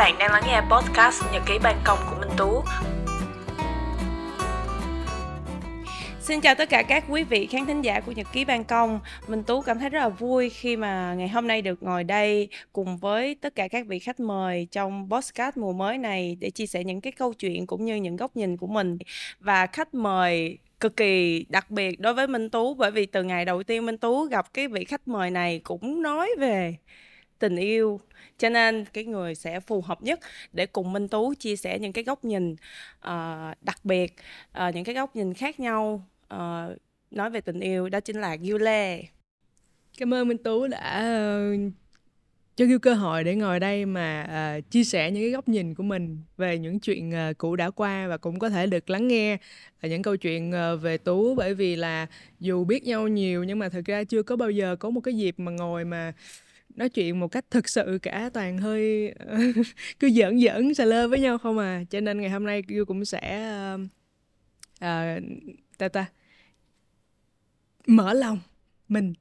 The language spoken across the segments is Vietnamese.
bạn đang lắng nghe podcast Nhật ký ban công của Minh Tú. Xin chào tất cả các quý vị khán thính giả của Nhật ký ban công. Minh Tú cảm thấy rất là vui khi mà ngày hôm nay được ngồi đây cùng với tất cả các vị khách mời trong podcast mùa mới này để chia sẻ những cái câu chuyện cũng như những góc nhìn của mình và khách mời cực kỳ đặc biệt đối với Minh Tú bởi vì từ ngày đầu tiên Minh Tú gặp cái vị khách mời này cũng nói về tình yêu cho nên cái người sẽ phù hợp nhất để cùng minh tú chia sẻ những cái góc nhìn uh, đặc biệt uh, những cái góc nhìn khác nhau uh, nói về tình yêu đó chính là Gil Lê cảm ơn minh tú đã cho Gil cơ hội để ngồi đây mà uh, chia sẻ những cái góc nhìn của mình về những chuyện uh, cũ đã qua và cũng có thể được lắng nghe những câu chuyện uh, về tú bởi vì là dù biết nhau nhiều nhưng mà thực ra chưa có bao giờ có một cái dịp mà ngồi mà uh, nói chuyện một cách thực sự cả toàn hơi cứ giỡn giỡn xà lơ với nhau không à cho nên ngày hôm nay Kiều cũng sẽ uh, uh, ta ta mở lòng mình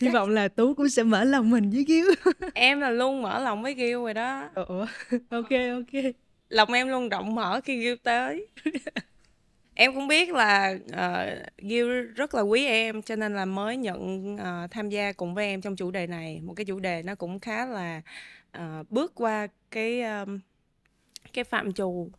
hy vọng là tú cũng sẽ mở lòng mình với kiêu em là luôn mở lòng với kiêu rồi đó ủa ok ok lòng em luôn rộng mở khi kiêu tới em cũng biết là uh, Gil rất là quý em cho nên là mới nhận uh, tham gia cùng với em trong chủ đề này một cái chủ đề nó cũng khá là uh, bước qua cái um, cái phạm trù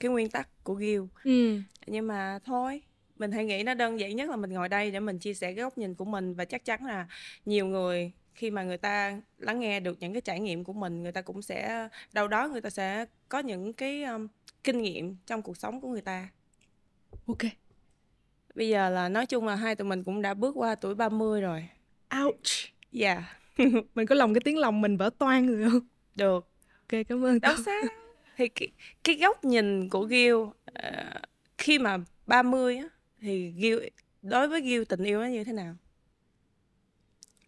cái nguyên tắc của Gil ừ. nhưng mà thôi mình hãy nghĩ nó đơn giản nhất là mình ngồi đây để mình chia sẻ cái góc nhìn của mình và chắc chắn là nhiều người khi mà người ta lắng nghe được những cái trải nghiệm của mình người ta cũng sẽ đâu đó người ta sẽ có những cái um, kinh nghiệm trong cuộc sống của người ta ok bây giờ là nói chung là hai tụi mình cũng đã bước qua tuổi 30 rồi ouch yeah mình có lòng cái tiếng lòng mình vỡ toan rồi không được ok cảm ơn đó sao thì cái, cái góc nhìn của Gil uh, khi mà 30 á thì Gil đối với Gil tình yêu nó như thế nào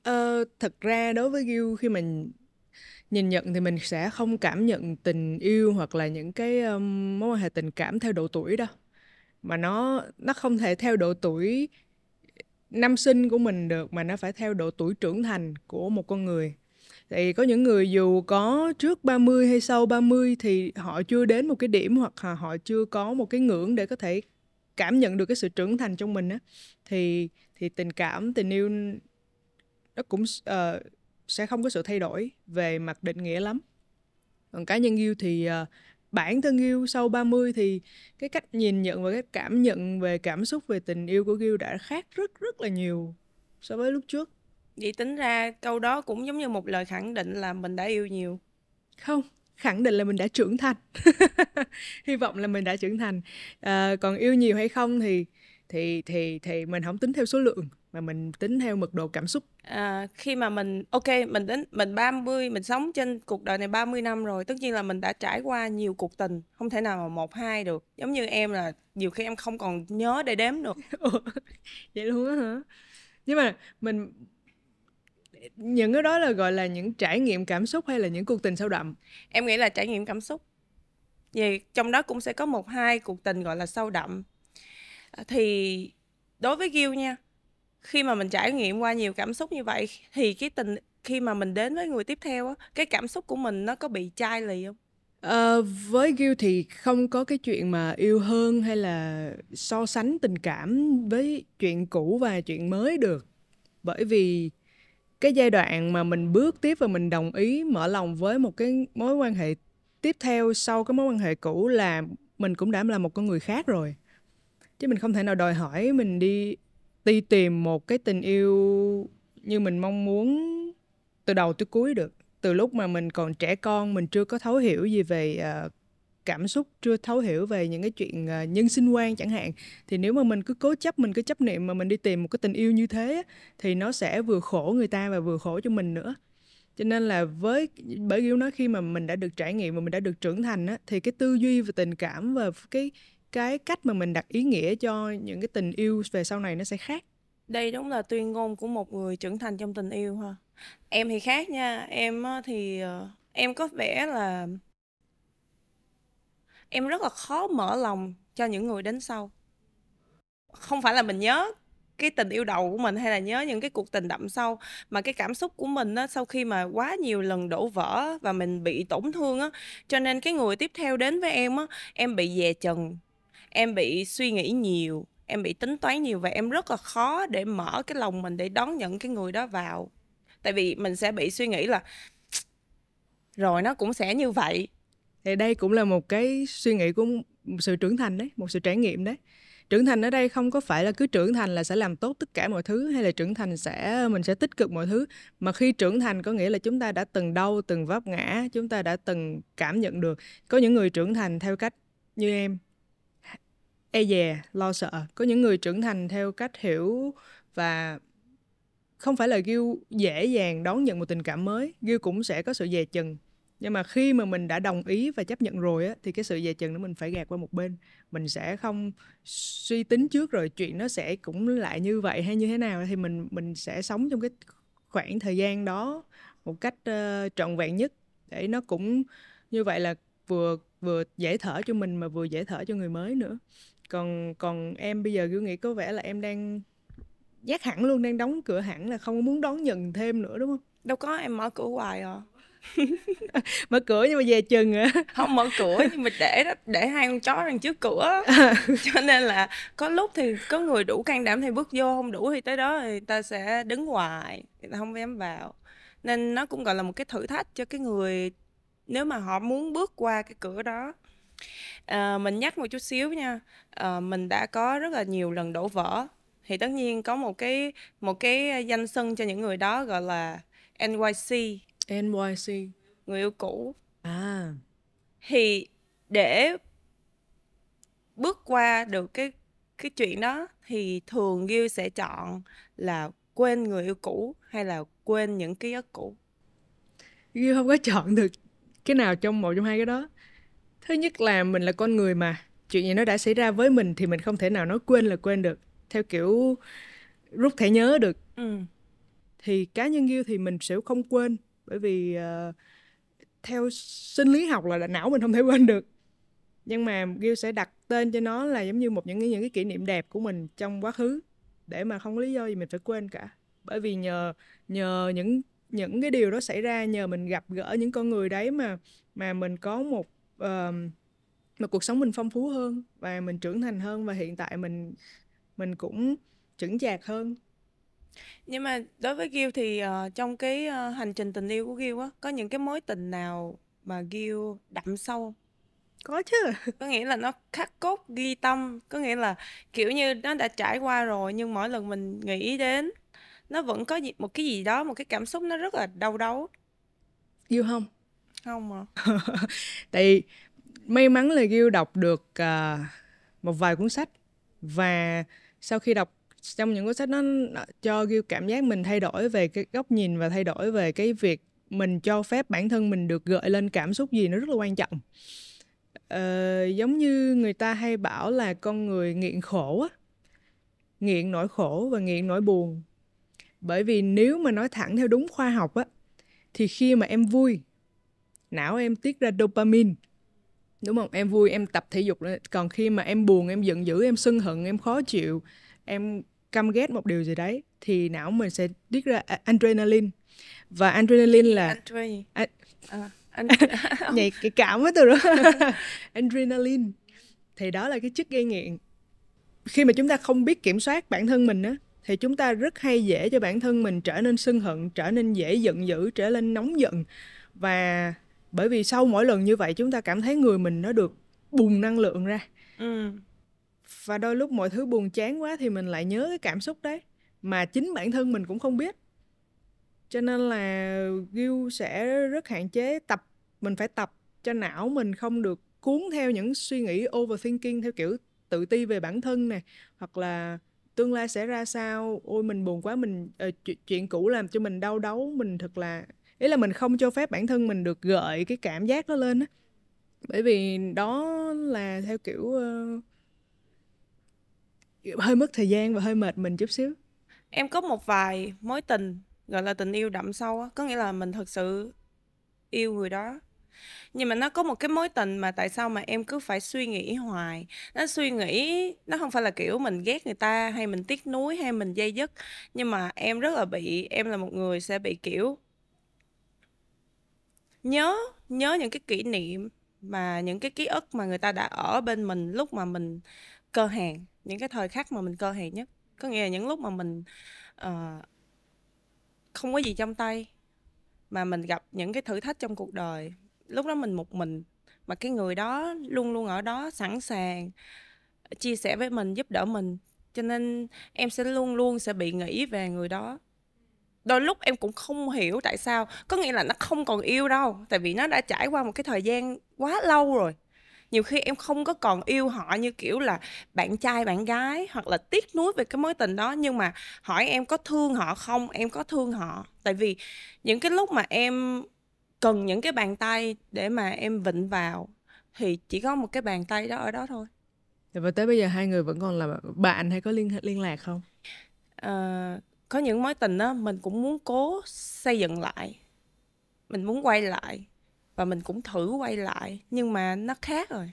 Ờ, thật ra đối với Gil khi mình nhìn nhận thì mình sẽ không cảm nhận tình yêu hoặc là những cái um, mối quan hệ tình cảm theo độ tuổi đâu mà nó nó không thể theo độ tuổi năm sinh của mình được mà nó phải theo độ tuổi trưởng thành của một con người. Thì có những người dù có trước 30 hay sau 30 thì họ chưa đến một cái điểm hoặc là họ chưa có một cái ngưỡng để có thể cảm nhận được cái sự trưởng thành trong mình á thì thì tình cảm tình yêu nó cũng uh, sẽ không có sự thay đổi về mặt định nghĩa lắm còn cá nhân yêu thì uh, bản thân yêu sau 30 thì cái cách nhìn nhận và cái cảm nhận về cảm xúc về tình yêu của Gil đã khác rất rất là nhiều so với lúc trước. Vậy tính ra câu đó cũng giống như một lời khẳng định là mình đã yêu nhiều. Không, khẳng định là mình đã trưởng thành. Hy vọng là mình đã trưởng thành. À, còn yêu nhiều hay không thì thì thì thì mình không tính theo số lượng mà mình tính theo mật độ cảm xúc à, khi mà mình ok mình đến mình 30 mình sống trên cuộc đời này 30 năm rồi tất nhiên là mình đã trải qua nhiều cuộc tình không thể nào mà một hai được giống như em là nhiều khi em không còn nhớ để đếm được vậy luôn á hả nhưng mà mình những cái đó là gọi là những trải nghiệm cảm xúc hay là những cuộc tình sâu đậm em nghĩ là trải nghiệm cảm xúc vì trong đó cũng sẽ có một hai cuộc tình gọi là sâu đậm à, thì đối với Gil nha khi mà mình trải nghiệm qua nhiều cảm xúc như vậy thì cái tình khi mà mình đến với người tiếp theo á cái cảm xúc của mình nó có bị chai lì không Ờ, với Gil thì không có cái chuyện mà yêu hơn hay là so sánh tình cảm với chuyện cũ và chuyện mới được. Bởi vì cái giai đoạn mà mình bước tiếp và mình đồng ý mở lòng với một cái mối quan hệ tiếp theo sau cái mối quan hệ cũ là mình cũng đã là một con người khác rồi. Chứ mình không thể nào đòi hỏi mình đi đi tìm một cái tình yêu như mình mong muốn từ đầu tới cuối được từ lúc mà mình còn trẻ con mình chưa có thấu hiểu gì về uh, cảm xúc chưa thấu hiểu về những cái chuyện uh, nhân sinh quan chẳng hạn thì nếu mà mình cứ cố chấp mình cứ chấp niệm mà mình đi tìm một cái tình yêu như thế thì nó sẽ vừa khổ người ta và vừa khổ cho mình nữa cho nên là với bởi yếu nói khi mà mình đã được trải nghiệm và mình đã được trưởng thành á, thì cái tư duy về tình cảm và cái cái cách mà mình đặt ý nghĩa cho những cái tình yêu về sau này nó sẽ khác đây đúng là tuyên ngôn của một người trưởng thành trong tình yêu ha em thì khác nha em thì ờ, em có vẻ là em rất là khó mở lòng cho những người đến sau không phải là mình nhớ cái tình yêu đầu của mình hay là nhớ những cái cuộc tình đậm sâu mà cái cảm xúc của mình á sau khi mà quá nhiều lần đổ vỡ và mình bị tổn thương á cho nên cái người tiếp theo đến với em á em bị dè chừng em bị suy nghĩ nhiều em bị tính toán nhiều và em rất là khó để mở cái lòng mình để đón nhận cái người đó vào tại vì mình sẽ bị suy nghĩ là rồi nó cũng sẽ như vậy thì đây cũng là một cái suy nghĩ của một sự trưởng thành đấy một sự trải nghiệm đấy trưởng thành ở đây không có phải là cứ trưởng thành là sẽ làm tốt tất cả mọi thứ hay là trưởng thành sẽ mình sẽ tích cực mọi thứ mà khi trưởng thành có nghĩa là chúng ta đã từng đau từng vấp ngã chúng ta đã từng cảm nhận được có những người trưởng thành theo cách như em e dè, lo sợ. Có những người trưởng thành theo cách hiểu và không phải là Gil dễ dàng đón nhận một tình cảm mới, Gil cũng sẽ có sự dè chừng. Nhưng mà khi mà mình đã đồng ý và chấp nhận rồi á, thì cái sự dè chừng đó mình phải gạt qua một bên. Mình sẽ không suy tính trước rồi chuyện nó sẽ cũng lại như vậy hay như thế nào thì mình mình sẽ sống trong cái khoảng thời gian đó một cách uh, trọn vẹn nhất để nó cũng như vậy là vừa vừa dễ thở cho mình mà vừa dễ thở cho người mới nữa còn còn em bây giờ cứ nghĩ có vẻ là em đang giác hẳn luôn đang đóng cửa hẳn là không muốn đón nhận thêm nữa đúng không đâu có em mở cửa hoài à mở cửa nhưng mà về chừng á không mở cửa nhưng mà để đó để hai con chó đằng trước cửa cho nên là có lúc thì có người đủ can đảm thì bước vô không đủ thì tới đó thì ta sẽ đứng hoài người ta không dám vào nên nó cũng gọi là một cái thử thách cho cái người nếu mà họ muốn bước qua cái cửa đó Ờ, mình nhắc một chút xíu nha, ờ, mình đã có rất là nhiều lần đổ vỡ, thì tất nhiên có một cái một cái ờ, danh xưng cho những người đó gọi là NYC, NYC. người yêu cũ. À. Thì để bước qua được cái cái chuyện đó thì thường Gil sẽ chọn là quên người yêu cũ hay là quên những ký ức cũ. Gil không có chọn được cái nào trong một trong hai cái đó thứ nhất là mình là con người mà chuyện gì nó đã xảy ra với mình thì mình không thể nào nói quên là quên được theo kiểu rút thẻ nhớ được ừ. thì cá nhân yêu thì mình sẽ không quên bởi vì uh, theo sinh lý học là não mình không thể quên được nhưng mà Gil sẽ đặt tên cho nó là giống như một những những cái kỷ niệm đẹp của mình trong quá khứ để mà không có lý do gì mình phải quên cả bởi vì nhờ nhờ những những cái điều đó xảy ra nhờ mình gặp gỡ những con người đấy mà mà mình có một mà cuộc sống mình phong phú hơn và mình trưởng thành hơn và hiện tại mình mình cũng chững chạc hơn nhưng mà đối với Gil thì uh, trong cái uh, hành trình tình yêu của Gil á có những cái mối tình nào mà Gil đậm sâu có chứ có nghĩa là nó khắc cốt ghi tâm có nghĩa là kiểu như nó đã trải qua rồi nhưng mỗi lần mình nghĩ đến nó vẫn có một cái gì đó một cái cảm xúc nó rất là đau đớn yêu không không à tại may mắn là Gil đọc được uh, một vài cuốn sách và sau khi đọc trong những cuốn sách nó cho Gil cảm giác mình thay đổi về cái góc nhìn và thay đổi về cái việc mình cho phép bản thân mình được gợi lên cảm xúc gì nó rất là quan trọng ờ, giống như người ta hay bảo là con người nghiện khổ á nghiện nỗi khổ và nghiện nỗi buồn bởi vì nếu mà nói thẳng theo đúng khoa học á thì khi mà em vui não em tiết ra dopamine đúng không em vui em tập thể dục còn khi mà em buồn em giận dữ em sân hận em khó chịu em căm ghét một điều gì đấy thì não mình sẽ tiết ra adrenaline và adrenaline là Andre. A... À, Andre. nhạy cái cảm với tôi rồi adrenaline thì đó là cái chất gây nghiện khi mà chúng ta không biết kiểm soát bản thân mình á thì chúng ta rất hay dễ cho bản thân mình trở nên sân hận trở nên dễ giận dữ trở nên nóng giận và bởi vì sau mỗi lần như vậy chúng ta cảm thấy người mình nó được bùng năng lượng ra ừ. và đôi lúc mọi thứ buồn chán quá thì mình lại nhớ cái cảm xúc đấy mà chính bản thân mình cũng không biết cho nên là Gil sẽ rất hạn chế tập mình phải tập cho não mình không được cuốn theo những suy nghĩ overthinking theo kiểu tự ti về bản thân này hoặc là tương lai sẽ ra sao ôi mình buồn quá mình uh, chuyện cũ làm cho mình đau đớn mình thật là ý là mình không cho phép bản thân mình được gợi cái cảm giác đó lên á bởi vì đó là theo kiểu uh, hơi mất thời gian và hơi mệt mình chút xíu em có một vài mối tình gọi là tình yêu đậm sâu á có nghĩa là mình thật sự yêu người đó nhưng mà nó có một cái mối tình mà tại sao mà em cứ phải suy nghĩ hoài nó suy nghĩ nó không phải là kiểu mình ghét người ta hay mình tiếc nuối hay mình dây dứt nhưng mà em rất là bị em là một người sẽ bị kiểu nhớ nhớ những cái kỷ niệm mà những cái ký ức mà người ta đã ở bên mình lúc mà mình cơ hàng những cái thời khắc mà mình cơ hàng nhất có nghĩa là những lúc mà mình uh, không có gì trong tay mà mình gặp những cái thử thách trong cuộc đời lúc đó mình một mình mà cái người đó luôn luôn ở đó sẵn sàng chia sẻ với mình giúp đỡ mình cho nên em sẽ luôn luôn sẽ bị nghĩ về người đó đôi lúc em cũng không hiểu tại sao có nghĩa là nó không còn yêu đâu tại vì nó đã trải qua một cái thời gian quá lâu rồi nhiều khi em không có còn yêu họ như kiểu là bạn trai bạn gái hoặc là tiếc nuối về cái mối tình đó nhưng mà hỏi em có thương họ không em có thương họ tại vì những cái lúc mà em cần những cái bàn tay để mà em vịnh vào thì chỉ có một cái bàn tay đó ở đó thôi và tới bây giờ hai người vẫn còn là bạn hay có liên liên lạc không à, có những mối tình đó mình cũng muốn cố xây dựng lại mình muốn quay lại và mình cũng thử quay lại nhưng mà nó khác rồi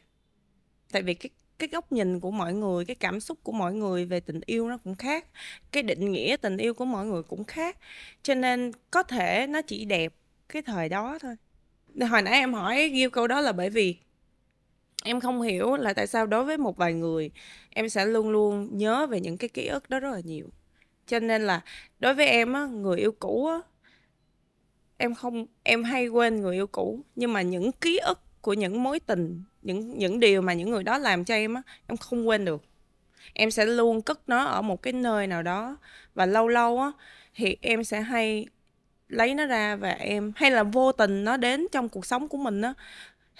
tại vì cái cái góc nhìn của mọi người cái cảm xúc của mọi người về tình yêu nó cũng khác cái định nghĩa tình yêu của mọi người cũng khác cho nên có thể nó chỉ đẹp cái thời đó thôi hồi nãy em hỏi ghiêu câu đó là bởi vì em không hiểu là tại sao đối với một vài người em sẽ luôn luôn nhớ về những cái ký ức đó rất là nhiều cho nên là đối với em á người yêu cũ á em không em hay quên người yêu cũ nhưng mà những ký ức của những mối tình những những điều mà những người đó làm cho em á em không quên được em sẽ luôn cất nó ở một cái nơi nào đó và lâu lâu á thì em sẽ hay lấy nó ra và em hay là vô tình nó đến trong cuộc sống của mình á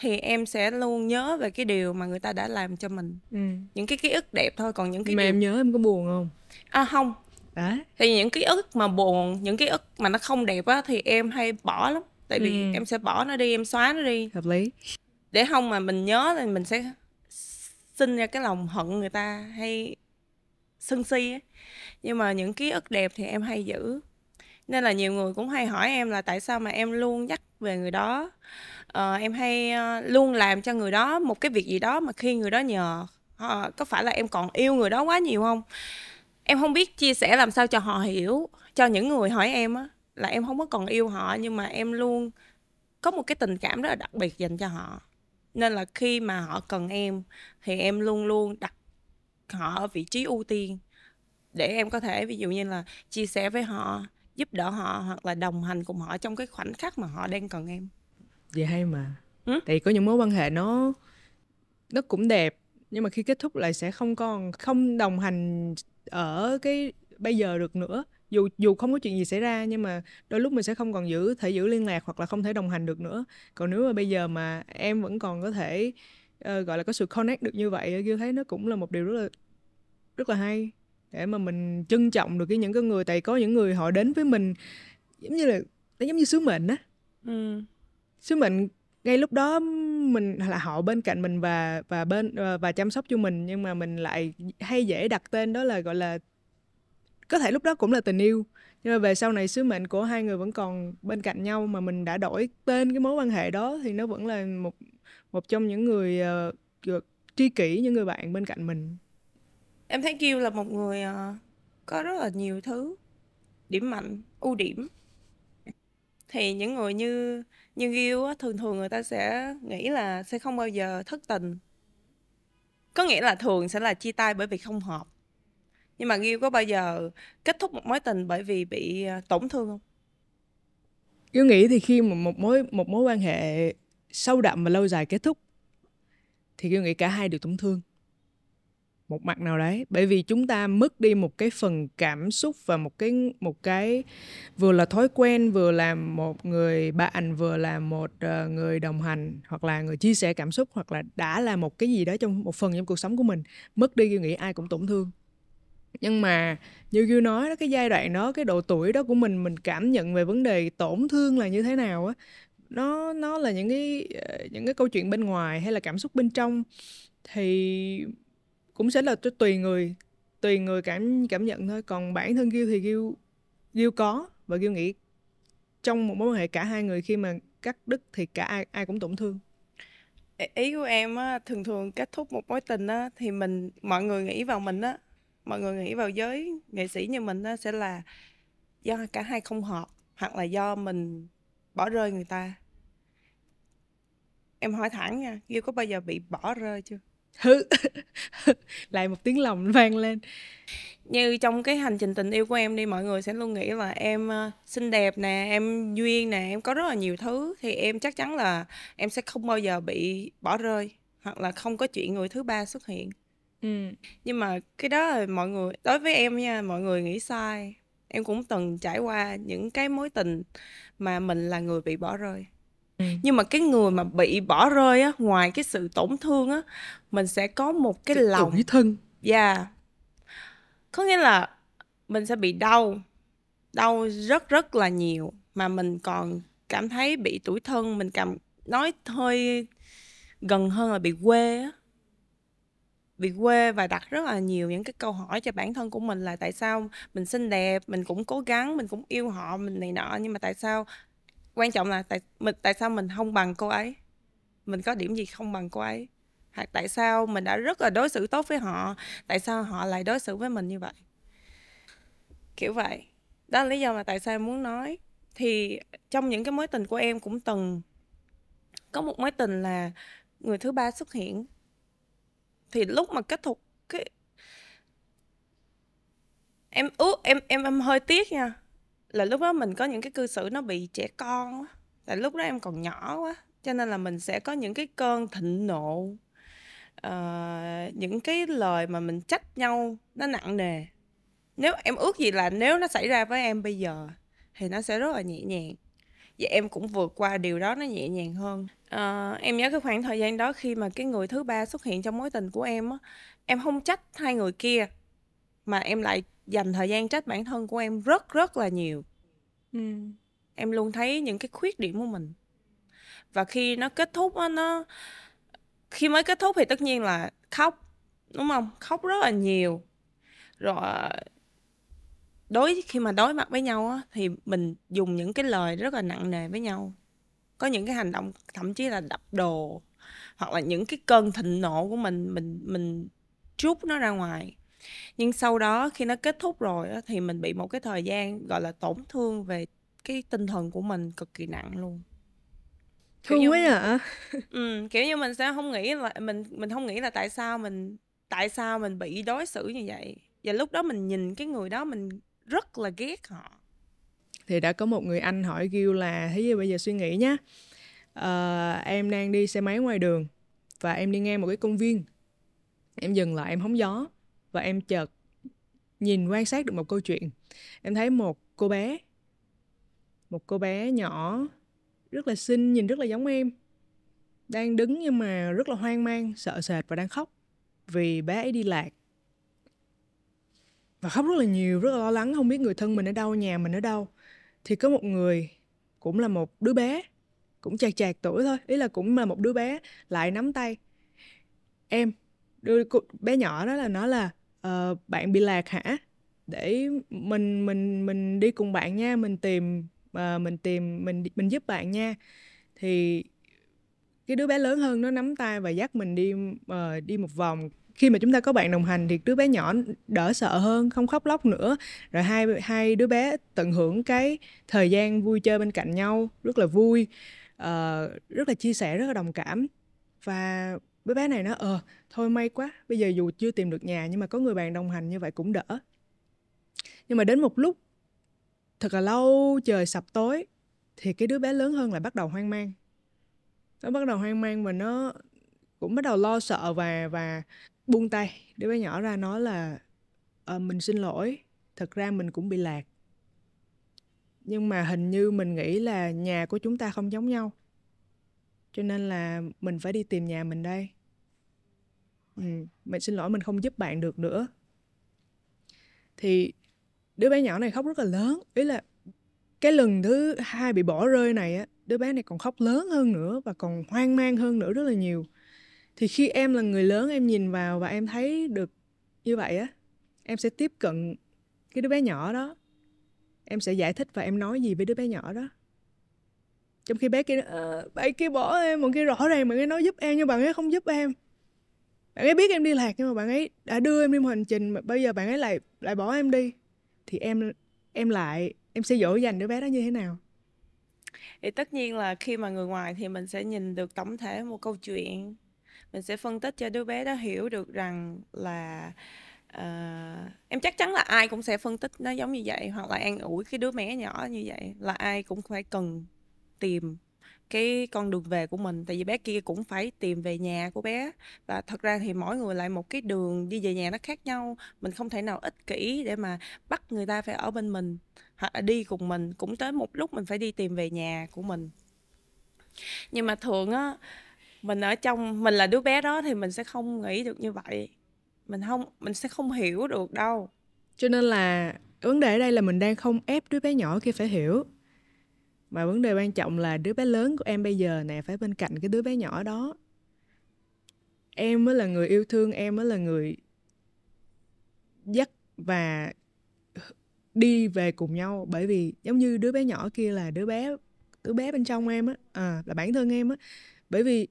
thì em sẽ luôn nhớ về cái điều mà người ta đã làm cho mình ừ. những cái ký ức đẹp thôi còn những cái mà điều... em nhớ em có buồn không à không đó thì những ký ức mà buồn những ký ức mà nó không đẹp á thì em hay bỏ lắm tại vì ừ. em sẽ bỏ nó đi em xóa nó đi hợp lý để không mà mình nhớ thì mình sẽ sinh ra cái lòng hận người ta hay sân si ấy. nhưng mà những ký ức đẹp thì em hay giữ nên là nhiều người cũng hay hỏi em là tại sao mà em luôn nhắc về người đó ờ, em hay ờ, luôn làm cho người đó một cái việc gì đó mà khi người đó nhờ ờ, có phải là em còn yêu người đó quá nhiều không em không biết chia sẻ làm sao cho họ hiểu cho những người hỏi em á là em không có còn yêu họ nhưng mà em luôn có một cái tình cảm rất là đặc biệt dành cho họ nên là khi mà họ cần em thì em luôn luôn đặt họ ở vị trí ưu tiên để em có thể ví dụ như là chia sẻ với họ giúp đỡ họ hoặc là đồng hành cùng họ trong cái khoảnh khắc mà họ đang cần em vậy hay mà ừ? tại có những mối quan hệ nó nó cũng đẹp nhưng mà khi kết thúc lại sẽ không còn không đồng hành ở cái bây giờ được nữa dù dù không có chuyện gì xảy ra nhưng mà đôi lúc mình sẽ không còn giữ thể giữ liên lạc hoặc là không thể đồng hành được nữa còn nếu mà bây giờ mà em vẫn còn có thể uh, gọi là có sự connect được như vậy kêu thấy nó cũng là một điều rất là rất là hay để mà mình trân trọng được cái những cái người tại có những người họ đến với mình giống như là nó giống như sứ mệnh á ừ. sứ mệnh ngay lúc đó mình là họ bên cạnh mình và và bên ờ, và chăm sóc cho mình nhưng mà mình lại hay dễ đặt tên đó là gọi là có thể lúc đó cũng là tình yêu nhưng mà về sau này sứ mệnh của hai người vẫn còn bên cạnh nhau mà mình đã đổi tên cái mối quan hệ đó thì nó vẫn là một một trong những người uh, tri kỷ những người bạn bên cạnh mình em thấy Kiêu là một người uh, có rất là nhiều thứ điểm mạnh ưu điểm thì những người như nhưng yêu thường thường người ta sẽ nghĩ là sẽ không bao giờ thất tình có nghĩa là thường sẽ là chia tay bởi vì không hợp nhưng mà yêu có bao giờ kết thúc một mối tình bởi vì bị à, tổn thương không? Yêu nghĩ thì khi mà một mối một mối quan hệ sâu đậm và lâu dài kết thúc thì yêu nghĩ cả hai đều tổn thương một mặt nào đấy bởi vì chúng ta mất đi một cái phần cảm xúc và một cái một cái vừa là thói quen vừa là một người bạn vừa là một ờ, người đồng hành hoặc là người chia sẻ cảm xúc hoặc là đã là một cái gì đó trong một phần trong cuộc sống của mình mất đi Gil nghĩ ai cũng tổn thương nhưng mà như Gil nói đó cái giai đoạn đó cái độ tuổi đó của mình mình cảm nhận về vấn đề tổn thương là như thế nào á nó nó là những cái ờ, những cái câu chuyện bên ngoài hay là cảm xúc bên trong thì cũng sẽ là tùy người tùy người cảm cảm nhận thôi còn bản thân Gil thì Gil Gil có và Gil nghĩ trong một mối quan hệ cả hai người khi mà cắt đứt thì cả ai ai cũng tổn thương ý của em á thường thường kết thúc một mối tình á thì mình mọi người nghĩ vào mình á mọi người nghĩ vào giới nghệ sĩ như mình á sẽ là do cả hai không hợp hoặc là do mình bỏ rơi người ta em hỏi thẳng nha Gil có bao giờ bị bỏ rơi chưa hứ lại một tiếng lòng vang lên như trong cái hành trình tình yêu của em đi mọi người sẽ luôn nghĩ là em ờ, xinh đẹp nè em duyên nè em có rất là nhiều thứ thì em chắc chắn là em sẽ không bao giờ bị bỏ rơi hoặc là không có chuyện người thứ ba xuất hiện ừ. nhưng mà cái đó là mọi người đối với em nha mọi người nghĩ sai em cũng từng trải qua những cái mối tình mà mình là người bị bỏ rơi Ừ. nhưng mà cái người mà bị bỏ rơi á ngoài cái sự tổn thương á mình sẽ có một cái, cái lòng tủi thân dạ yeah. có nghĩa là mình sẽ bị đau đau rất rất là nhiều mà mình còn cảm thấy bị tủi thân mình cảm nói hơi gần hơn là bị quê á bị quê và đặt rất là nhiều những cái câu hỏi cho bản thân của mình là tại sao mình xinh đẹp mình cũng cố gắng mình cũng yêu họ mình này nọ nhưng mà tại sao quan trọng là tại mình tại sao mình không bằng cô ấy mình có điểm gì không bằng cô ấy hay tại sao mình đã rất là đối xử tốt với họ tại sao họ lại đối xử với mình như vậy kiểu vậy đó là lý do mà tại sao em muốn nói thì trong những cái mối tình của em cũng từng có một mối tình là người thứ ba xuất hiện thì lúc mà kết thúc cái em ước em em em hơi tiếc nha là lúc đó mình có những cái cư xử nó bị trẻ con quá tại lúc đó em còn nhỏ quá cho nên là mình sẽ có những cái cơn thịnh nộ uh, những cái lời mà mình trách nhau nó nặng nề nếu em ước gì là nếu nó xảy ra với em bây giờ thì nó sẽ rất là nhẹ nhàng và em cũng vượt qua điều đó nó nhẹ nhàng hơn à, em nhớ cái khoảng thời gian đó khi mà cái người thứ ba xuất hiện trong mối tình của em á em không trách hai người kia mà em lại dành thời gian trách bản thân của em rất rất là nhiều ừ. em luôn thấy những cái khuyết điểm của mình và khi nó kết thúc á nó khi mới kết thúc thì tất nhiên là khóc đúng không khóc rất là nhiều rồi đối khi mà đối mặt với nhau á thì mình dùng những cái lời rất là nặng nề với nhau có những cái hành động thậm chí là đập đồ hoặc là những cái cơn thịnh nộ của mình mình mình trút nó ra ngoài nhưng sau đó khi nó kết thúc rồi đó, thì mình bị một cái thời gian gọi là tổn thương về cái tinh thần của mình cực kỳ nặng luôn thương quá hả ừ, kiểu như mình sẽ không nghĩ là mình mình không nghĩ là tại sao mình tại sao mình bị đối xử như vậy và lúc đó mình nhìn cái người đó mình rất là ghét họ thì đã có một người anh hỏi Gil là thế giới bây giờ suy nghĩ nhá uh, em đang đi xe máy ngoài đường và em đi ngang một cái công viên em dừng lại em hóng gió và em chợt nhìn quan sát được một câu chuyện em thấy một cô bé một cô bé nhỏ rất là xinh nhìn rất là giống em đang đứng nhưng mà rất là hoang mang sợ sệt và đang khóc vì bé ấy đi lạc và khóc rất là nhiều rất là lo lắng không biết người thân mình ở đâu nhà mình ở đâu thì có một người cũng là một đứa bé cũng chạc chạc tuổi thôi ý là cũng là một đứa bé lại nắm tay em đưa bé nhỏ đó là nó là Ờ, bạn bị lạc hả để mình mình mình đi cùng bạn nha mình tìm uh, mình tìm mình mình giúp bạn nha thì cái đứa bé lớn hơn nó nắm tay và dắt mình đi uh, đi một vòng khi mà chúng ta có bạn đồng hành thì đứa bé nhỏ đỡ sợ hơn không khóc lóc nữa rồi hai hai đứa bé tận hưởng cái thời gian vui chơi bên cạnh nhau rất là vui uh, rất là chia sẻ rất là đồng cảm và đứa bé này nó ờ uh, thôi may quá bây giờ dù chưa tìm được nhà nhưng mà có người bạn đồng hành như vậy cũng đỡ nhưng mà đến một lúc thật là lâu trời sập tối thì cái đứa bé lớn hơn lại bắt đầu hoang mang nó bắt đầu hoang mang và nó cũng bắt đầu lo sợ và và buông tay đứa bé nhỏ ra nói là à, mình xin lỗi thật ra mình cũng bị lạc nhưng mà hình như mình nghĩ là nhà của chúng ta không giống nhau cho nên là mình phải đi tìm nhà mình đây Ừ, mình xin lỗi mình không giúp bạn được nữa thì đứa bé nhỏ này khóc rất là lớn ý là cái lần thứ hai bị bỏ rơi này á đứa bé này còn khóc lớn hơn nữa và còn hoang mang hơn nữa rất là nhiều thì khi em là người lớn em nhìn vào và em thấy được như vậy á em sẽ tiếp cận cái đứa bé nhỏ đó em sẽ giải thích và em nói gì với đứa bé nhỏ đó trong khi bé kia à, bạn kia bỏ em bạn kia rõ ràng bạn ấy nói giúp em nhưng bạn ấy không giúp em bạn ấy biết em đi lạc nhưng mà bạn ấy đã đưa em đi một hành trình mà bây giờ bạn ấy lại lại bỏ em đi thì em em lại em sẽ dỗ dành đứa bé đó như thế nào thì tất nhiên là khi mà người ngoài thì mình sẽ nhìn được tổng thể một câu chuyện mình sẽ phân tích cho đứa bé đó hiểu được rằng là uh, em chắc chắn là ai cũng sẽ phân tích nó giống như vậy hoặc là an ủi cái đứa bé nhỏ như vậy là ai cũng phải cần tìm cái con đường về của mình tại vì bé kia cũng phải tìm về nhà của bé và thật ra thì mỗi người lại một cái đường đi về nhà nó khác nhau mình không thể nào ích kỷ để mà bắt người ta phải ở bên mình hoặc đi cùng mình cũng tới một lúc mình phải đi tìm về nhà của mình nhưng mà thường á mình ở trong mình là đứa bé đó thì mình sẽ không nghĩ được như vậy mình không mình sẽ không hiểu được đâu cho nên là vấn đề ở đây là mình đang không ép đứa bé nhỏ kia phải hiểu mà vấn đề quan trọng là đứa bé lớn của em bây giờ nè phải bên cạnh cái đứa bé nhỏ đó em mới là người yêu thương em mới là người dắt và đi về cùng nhau bởi vì giống như đứa bé nhỏ kia là đứa bé đứa bé bên trong em á à, là bản thân em á bởi vì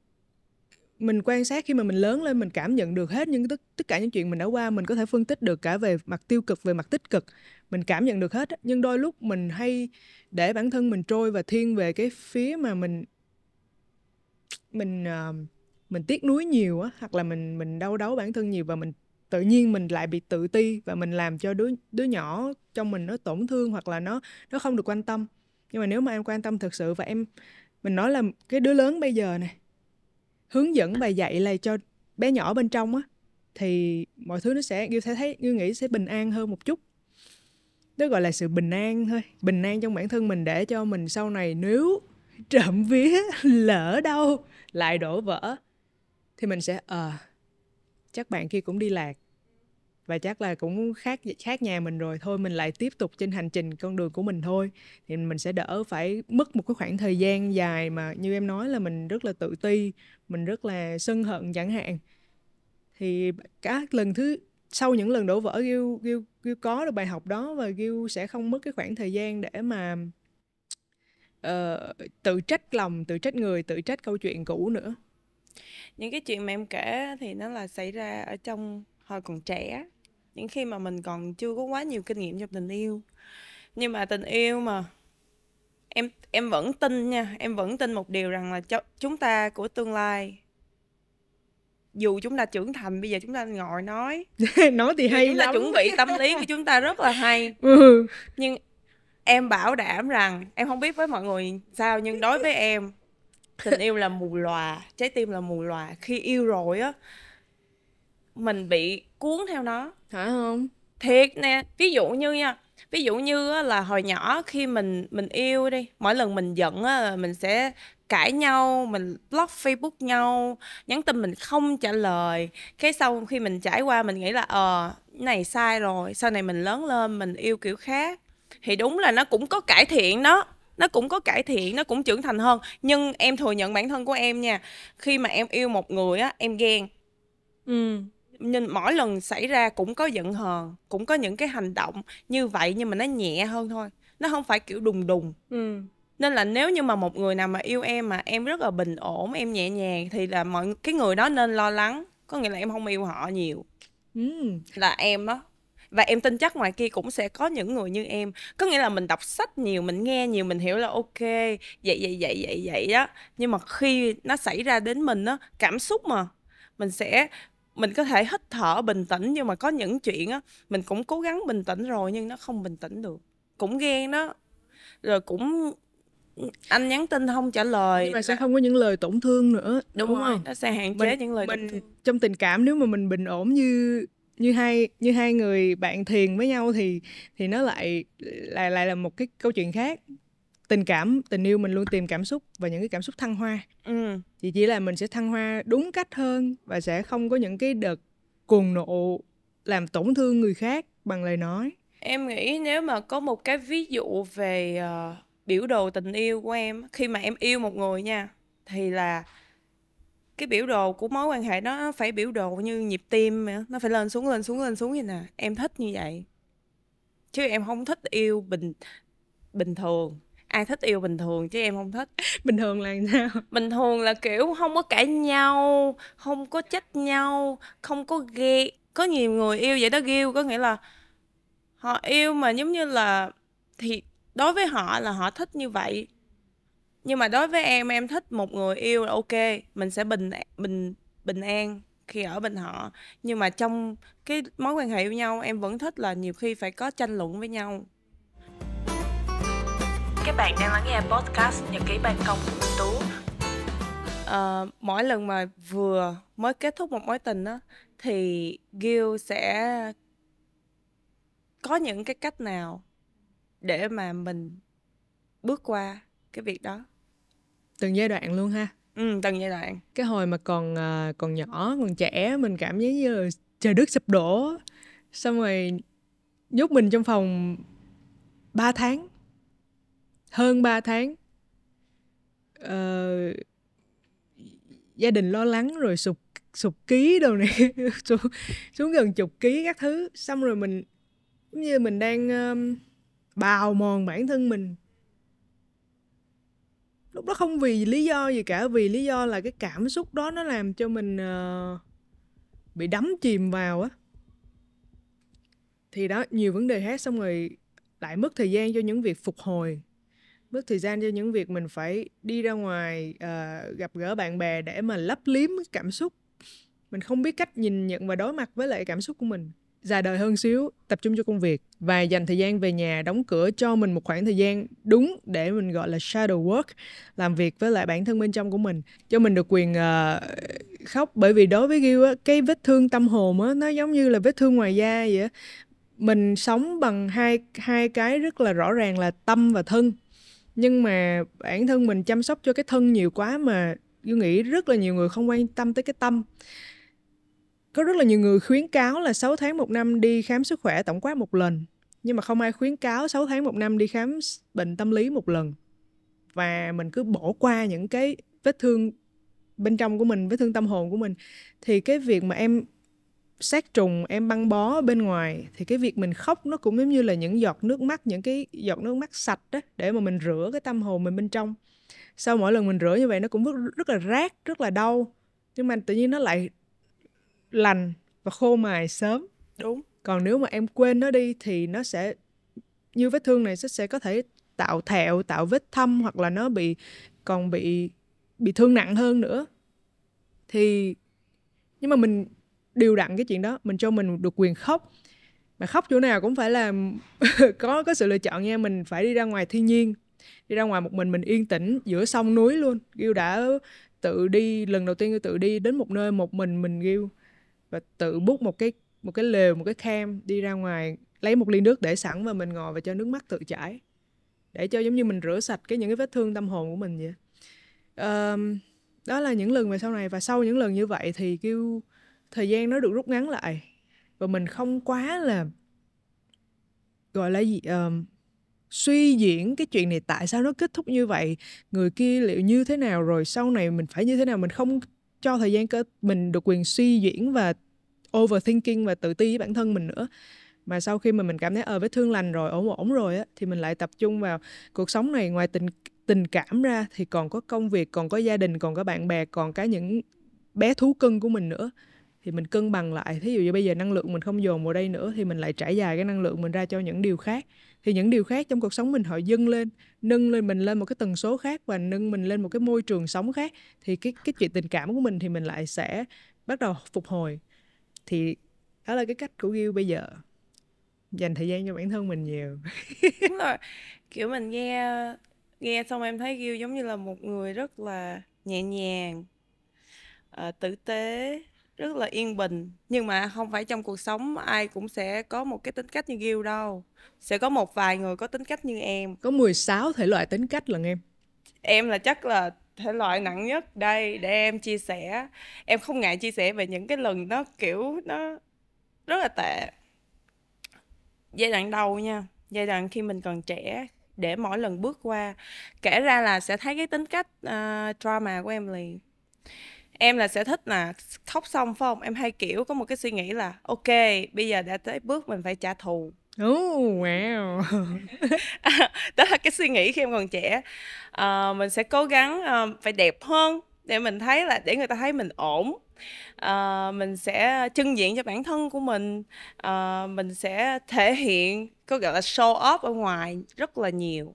mình quan sát khi mà mình lớn lên mình cảm nhận được hết những tất tất cả những chuyện mình đã qua mình có thể phân tích được cả về mặt tiêu cực về mặt tích cực mình cảm nhận được hết nhưng đôi lúc mình hay để bản thân mình trôi và thiên về cái phía mà mình mình uh, mình tiếc nuối nhiều á hoặc là mình mình đau đớn bản thân nhiều và mình tự nhiên mình lại bị tự ti và mình làm cho đứa đứa nhỏ trong mình nó tổn thương hoặc là nó nó không được quan tâm nhưng mà nếu mà em quan tâm thực sự và em mình nói là cái đứa lớn bây giờ này hướng dẫn và dạy là cho bé nhỏ bên trong á thì mọi thứ nó sẽ như sẽ thấy như nghĩ sẽ bình an hơn một chút đó gọi là sự bình an thôi bình an trong bản thân mình để cho mình sau này nếu trộm vía lỡ đâu lại đổ vỡ thì mình sẽ ờ à, chắc bạn kia cũng đi lạc và chắc là cũng khác khác nhà mình rồi thôi mình lại tiếp tục trên hành trình con đường của mình thôi thì mình sẽ đỡ phải mất một cái khoảng thời gian dài mà như em nói là mình rất là tự ti mình rất là sân hận chẳng hạn thì các lần thứ sau những lần đổ vỡ Gil, Gil, Gil có được bài học đó và Gil sẽ không mất cái khoảng thời gian để mà uh, tự trách lòng, tự trách người, tự trách câu chuyện cũ nữa. Những cái chuyện mà em kể thì nó là xảy ra ở trong hồi còn trẻ những khi mà mình còn chưa có quá nhiều kinh nghiệm trong tình yêu nhưng mà tình yêu mà em em vẫn tin nha em vẫn tin một điều rằng là cho chúng ta của tương lai dù chúng ta trưởng thành bây giờ chúng ta ngồi nói nói thì hay chúng lắm. ta chuẩn bị tâm lý của chúng ta rất là hay ừ. nhưng em bảo đảm rằng em không biết với mọi người sao nhưng đối với em tình yêu là mù lòa trái tim là mù lòa khi yêu rồi á mình bị cuốn theo nó phải không thiệt nè ví dụ như nha ví dụ như là hồi nhỏ khi mình mình yêu đi mỗi lần mình giận á mình sẽ cãi nhau mình block facebook nhau nhắn tin mình không trả lời cái sau khi mình trải qua mình nghĩ là ờ này sai rồi sau này mình lớn lên mình yêu kiểu khác thì đúng là nó cũng có cải thiện đó nó cũng có cải thiện nó cũng trưởng thành hơn nhưng em thừa nhận bản thân của em nha khi mà em yêu một người á em ghen ừ nhưng mỗi lần xảy ra cũng có giận hờn cũng có những cái hành động như vậy nhưng mà nó nhẹ hơn thôi nó không phải kiểu đùng đùng ừ. nên là nếu như mà một người nào mà yêu em mà em rất là bình ổn em nhẹ nhàng thì là mọi cái người đó nên lo lắng có nghĩa là em không yêu họ nhiều ừ. là em đó và em tin chắc ngoài kia cũng sẽ có những người như em có nghĩa là mình đọc sách nhiều mình nghe nhiều mình hiểu là ok vậy vậy vậy vậy vậy đó nhưng mà khi nó xảy ra đến mình á cảm xúc mà mình sẽ mình có thể hít thở bình tĩnh nhưng mà có những chuyện á mình cũng cố gắng bình tĩnh rồi nhưng nó không bình tĩnh được cũng ghen đó rồi cũng anh nhắn tin không trả lời nhưng mà sẽ không có những lời tổn thương nữa đúng, đúng rồi không? nó sẽ hạn chế mình, những lời mình, tổn thương trong tình cảm nếu mà mình bình ổn như như hai như hai người bạn thiền với nhau thì thì nó lại lại lại là một cái câu chuyện khác tình cảm tình yêu mình luôn tìm cảm xúc và những cái cảm xúc thăng hoa ừ. chỉ chỉ là mình sẽ thăng hoa đúng cách hơn và sẽ không có những cái đợt cuồng nộ làm tổn thương người khác bằng lời nói em nghĩ nếu mà có một cái ví dụ về uh, biểu đồ tình yêu của em khi mà em yêu một người nha thì là cái biểu đồ của mối quan hệ nó phải biểu đồ như nhịp tim mà. nó phải lên xuống lên xuống lên xuống vậy nè em thích như vậy chứ em không thích yêu bình bình thường ai thích yêu bình thường chứ em không thích bình thường là sao bình thường là kiểu không có cãi nhau không có trách nhau không có ghe có nhiều người yêu vậy đó ghiêu có nghĩa là họ yêu mà giống như là thì đối với họ là họ thích như vậy nhưng mà đối với em em thích một người yêu là ok mình sẽ bình bình bình an khi ở bên họ nhưng mà trong cái mối quan hệ với nhau em vẫn thích là nhiều khi phải có tranh luận với nhau các bạn đang lắng nghe podcast Nhật ký ban công của Minh Tú. À, mỗi lần mà vừa mới kết thúc một mối tình đó, thì Gil sẽ có những cái cách nào để mà mình bước qua cái việc đó? Từng giai đoạn luôn ha. Ừ, từng giai đoạn. Cái hồi mà còn ờ, còn nhỏ, còn trẻ mình cảm thấy như là trời đất sụp đổ. Xong rồi nhốt mình trong phòng 3 tháng hơn 3 tháng uh, gia đình lo lắng rồi sụp sụp ký đâu này xuống, xuống gần chục ký các thứ xong rồi mình giống như mình đang um, bào mòn bản thân mình lúc đó không vì lý do gì cả vì lý do là cái cảm xúc đó nó làm cho mình uh, bị đắm chìm vào á thì đó nhiều vấn đề hết xong rồi lại mất thời gian cho những việc phục hồi bớt thời gian cho những việc mình phải đi ra ngoài uh, gặp gỡ bạn bè để mà lấp liếm cái cảm xúc mình không biết cách nhìn nhận và đối mặt với lại cảm xúc của mình già đời hơn xíu tập trung cho công việc và dành thời gian về nhà đóng cửa cho mình một khoảng thời gian đúng để mình gọi là shadow work làm việc với lại bản thân bên trong của mình cho mình được quyền uh, khóc bởi vì đối với Gil á cái vết thương tâm hồn á nó giống như là vết thương ngoài da vậy á mình sống bằng hai hai cái rất là rõ ràng là tâm và thân nhưng mà bản thân mình chăm sóc cho cái thân nhiều quá mà tôi nghĩ rất là nhiều người không quan tâm tới cái tâm có rất là nhiều người khuyến cáo là 6 tháng một năm đi khám sức khỏe tổng quát một lần nhưng mà không ai khuyến cáo 6 tháng một năm đi khám bệnh tâm lý một lần và mình cứ bỏ qua những cái vết thương bên trong của mình vết thương tâm hồn của mình thì cái việc mà em sát trùng em băng bó bên ngoài thì cái việc mình khóc nó cũng giống như là những giọt nước mắt những cái giọt nước mắt sạch đó để mà mình rửa cái tâm hồn mình bên trong sau mỗi lần mình rửa như vậy nó cũng rất, rất là rát rất là đau nhưng mà tự nhiên nó lại lành và khô mài sớm đúng còn nếu mà em quên nó đi thì nó sẽ như vết thương này sẽ sẽ có thể tạo thẹo tạo vết thâm hoặc là nó bị còn bị bị thương nặng hơn nữa thì nhưng mà mình điều đặn cái chuyện đó mình cho mình được quyền khóc mà khóc chỗ nào cũng phải là có có sự lựa chọn nha mình phải đi ra ngoài thiên nhiên đi ra ngoài một mình mình yên tĩnh giữa sông núi luôn Gil đã tự đi lần đầu tiên Gil tự đi đến một nơi một mình mình Gil và tự bút một cái một cái lều một cái kem đi ra ngoài lấy một ly nước để sẵn và mình ngồi và cho nước mắt tự chảy để cho giống như mình rửa sạch cái những cái vết thương tâm hồn của mình vậy um, đó là những lần về sau này và sau những lần như vậy thì kêu thời gian nó được rút ngắn lại và mình không quá là gọi là gì um, suy diễn cái chuyện này tại sao nó kết thúc như vậy người kia liệu như thế nào rồi sau này mình phải như thế nào mình không cho thời gian cơ mình được quyền suy diễn và overthinking và tự ti với bản thân mình nữa mà sau khi mà mình cảm thấy ờ vết thương lành rồi ổn ổn rồi á thì mình lại tập trung vào cuộc sống này ngoài tình tình cảm ra thì còn có công việc còn có gia đình còn có bạn bè còn có những bé thú cưng của mình nữa thì mình cân bằng lại thí dụ như bây giờ năng lượng mình không dồn vào đây nữa thì mình lại trải dài cái năng lượng mình ra cho những điều khác thì những điều khác trong cuộc sống mình họ dâng lên nâng lên mình lên một cái tần số khác và nâng mình lên một cái môi trường sống khác thì cái cái chuyện tình cảm của mình thì mình lại sẽ bắt đầu phục hồi thì đó là cái cách của Gil bây giờ dành thời gian cho bản thân mình nhiều đúng rồi kiểu mình nghe nghe xong em thấy Gil giống như là một người rất là nhẹ nhàng uh, tử tế rất là yên bình nhưng mà không phải trong cuộc sống ai cũng sẽ có một cái tính cách như Gil đâu sẽ có một vài người có tính cách như em có 16 thể loại tính cách lần em em là chắc là thể loại nặng nhất đây để em chia sẻ em không ngại chia sẻ về những cái lần nó kiểu nó rất là tệ giai đoạn đầu nha giai đoạn khi mình còn trẻ để mỗi lần bước qua kể ra là sẽ thấy cái tính cách uh, ờ, drama của em liền em là sẽ thích là khóc xong phải không em hay kiểu có một cái suy nghĩ là ok bây giờ đã tới bước mình phải trả thù Oh, wow. đó là cái suy nghĩ khi em còn trẻ à, mình sẽ cố gắng uh, phải đẹp hơn để mình thấy là để người ta thấy mình ổn à, mình sẽ trưng diện cho bản thân của mình à, mình sẽ thể hiện có gọi là show off ở ngoài rất là nhiều